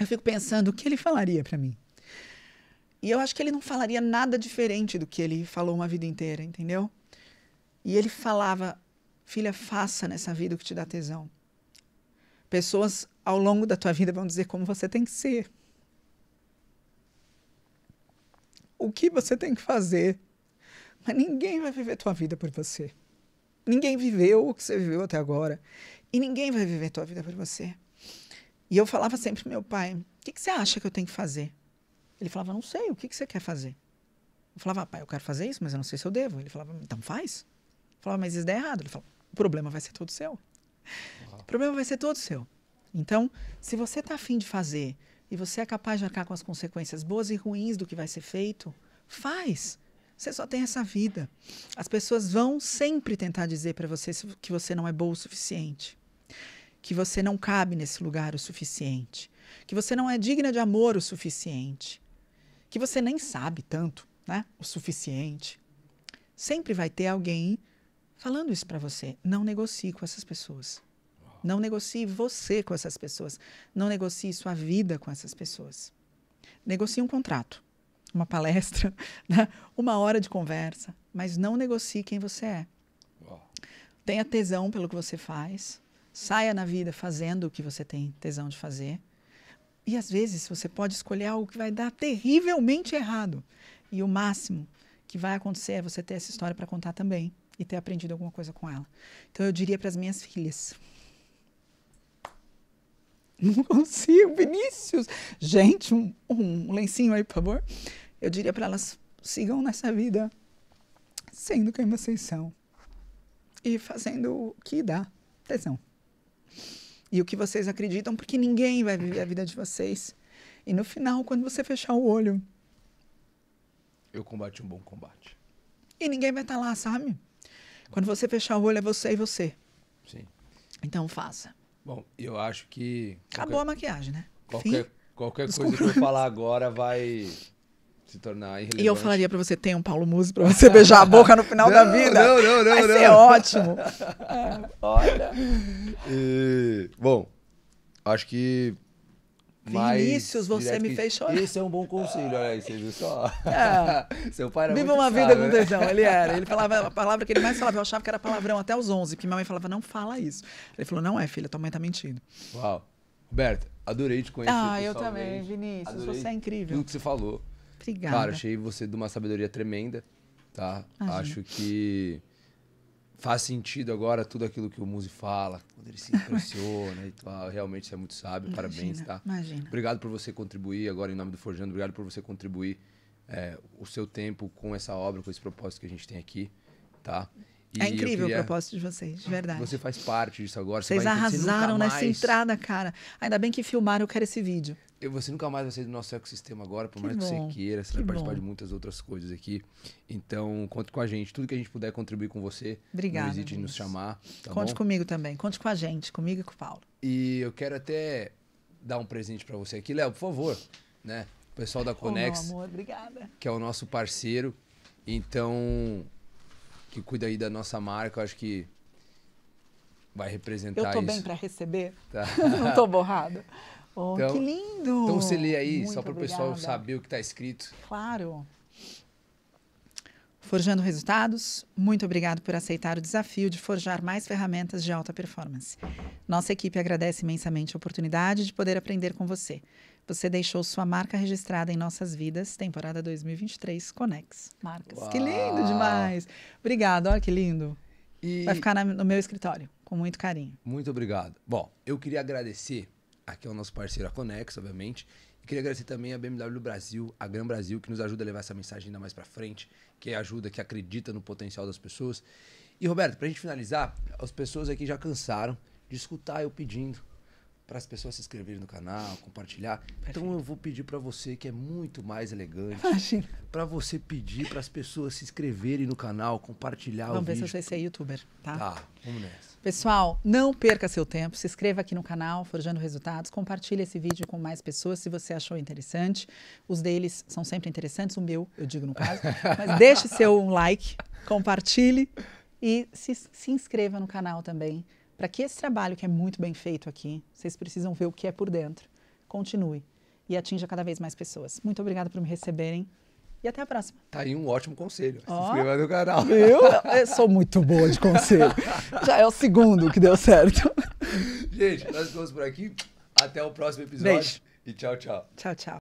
Eu fico pensando o que ele falaria para mim. E eu acho que ele não falaria nada diferente do que ele falou uma vida inteira, entendeu? E ele falava Filha, faça nessa vida o que te dá tesão. Pessoas ao longo da tua vida vão dizer como você tem que ser. O que você tem que fazer. Mas ninguém vai viver tua vida por você. Ninguém viveu o que você viveu até agora. E ninguém vai viver tua vida por você. E eu falava sempre pro meu pai: o que, que, você acha que eu tenho que fazer? Ele falava: não sei, o que, que você quer fazer? Eu falava: ah, pai, eu quero fazer isso, mas eu não sei se eu devo. Ele falava: então faz. Eu falava: mas isso dá errado. Ele falava: o problema vai ser todo seu. Uau. Uhum. O problema vai ser todo seu. Então, se você está afim de fazer e você é capaz de arcar com as consequências boas e ruins do que vai ser feito, faz. Você só tem essa vida. As pessoas vão sempre tentar dizer para você que você não é bom o suficiente, que você não cabe nesse lugar o suficiente, que você não é digna de amor o suficiente, que você nem sabe tanto, né? O suficiente. Sempre vai ter alguém falando isso para você. Não negocie com essas pessoas. Não negocie você com essas pessoas. Não negocie sua vida com essas pessoas. Negocie um contrato, uma palestra, <laughs> né? uma hora de conversa, mas não negocie quem você é. Tenha tesão pelo que você faz. Saia na vida fazendo o que você tem tesão de fazer. E às vezes você pode escolher algo que vai dar terrivelmente errado. E o máximo que vai acontecer é você ter essa história para contar também e ter aprendido alguma coisa com ela. Então eu diria para as minhas filhas. <laughs> Não consigo, Vinícius. Gente, um, um lencinho aí, por favor. Eu diria para elas: sigam nessa vida sendo quem vocês são e fazendo o que dá tesão. E o que vocês acreditam, porque ninguém vai viver a vida de vocês. E no final, quando você fechar o olho. Eu combati um bom combate. E ninguém vai estar tá lá, sabe? Quando você fechar o olho, é você e você. Sim. Então faça. Bom, eu acho que. Qualquer, Acabou a maquiagem, né? Qualquer, qualquer coisa que eu falar agora vai se tornar irrelevante. E eu falaria para você, tem um Paulo Musi para você beijar a boca no final não, da vida. Não, não, não. Vai não. ser ótimo. <laughs> Ah, olha. E, bom, acho que Vinícius, você me fez chorar. Isso é um bom conselho, olha aí, você viu só? É. <laughs> Seu pai era Viva uma vida sabe, com né? tesão, ele era. Ele falava a palavra que ele mais falava, eu achava que era palavrão até os 11, porque minha mãe falava, não fala isso. Ele falou, não é, filha, tua mãe tá mentindo. Uau. Roberto, adorei te conhecer Ah, eu também, Vinícius, adorei você é incrível. Tudo que você falou. Obrigada. Cara, achei você de uma sabedoria tremenda, tá? Imagina. Acho que faz sentido agora tudo aquilo que o Muzi fala, quando ele se impressiona e tal. Realmente você é muito sábio, imagina, parabéns, tá? Imagina. Obrigado por você contribuir agora em nome do Forjando, obrigado por você contribuir é, o seu tempo com essa obra, com esse propósito que a gente tem aqui, tá? E é incrível queria... o propósito de vocês, de verdade. Você faz parte disso agora. Vocês então, você vai... arrasaram você nessa entrada, cara. Ainda bem que filmaram, eu quero esse vídeo eu, você nunca mais vai sair do nosso ecossistema agora, por que mais bom. que você queira, você que vai bom. participar de muitas outras coisas aqui. Então, conte com a gente. Tudo que a gente puder contribuir com você, Obrigada, não hesite em nos chamar. Tá conte bom? comigo também, conte com a gente, comigo e com o Paulo. E eu quero até dar um presente para você aqui, Léo, por favor, né? O pessoal da Conex, oh, que é o nosso parceiro, então que cuida aí da nossa marca, eu acho que vai representar isso. Eu tô isso. bem para receber, tá. <laughs> não tô borrado. <laughs> Oh, então, que lindo! Então você lê aí, Muito só para o pessoal saber o que está escrito. Claro. Forjando Resultados, muito obrigado por aceitar o desafio de forjar mais ferramentas de alta performance. Nossa equipe agradece imensamente a oportunidade de poder aprender com você. Você deixou sua marca registrada em nossas vidas, temporada 2023 Conex Marcas. Uau. Que lindo demais! Obrigado, olha que lindo. E... Vai ficar na, no meu escritório, com muito carinho. Muito obrigado. Bom, eu queria agradecer aqui é o nosso parceiro, a Conex, obviamente. E queria agradecer também a BMW Brasil, a Gran Brasil, que nos ajuda a levar essa mensagem ainda mais para frente, que ajuda, que acredita no potencial das pessoas. E Roberto, para a gente finalizar, as pessoas aqui já cansaram de escutar eu pedindo para as pessoas se inscreverem no canal, compartilhar. Imagina. Então eu vou pedir para você que é muito mais elegante, para você pedir para as pessoas se inscreverem no canal, compartilhar vamos o vídeo. Vamos ver se você é youtuber, tá? Tá, vamos nessa. Pessoal, não perca seu tempo, se inscreva aqui no canal Forjando Resultados, compartilhe esse vídeo com mais pessoas se você achou interessante. Os deles são sempre interessantes, o meu, eu digo no caso. <laughs> Mas deixe seu like, compartilhe e se, se inscreva no canal também para que esse trabalho, que é muito bem feito aqui, vocês precisam ver o que é por dentro, continue e atinja cada vez mais pessoas. Muito obrigada por me receberem. E até a próxima. Tá aí um ótimo conselho. Oh, se inscreva no canal. Eu, <laughs> eu sou muito boa de conselho. Já é o segundo que deu certo. Gente, nós ficamos por aqui. Até o próximo episódio. Beijo. E tchau, tchau. Tchau, tchau.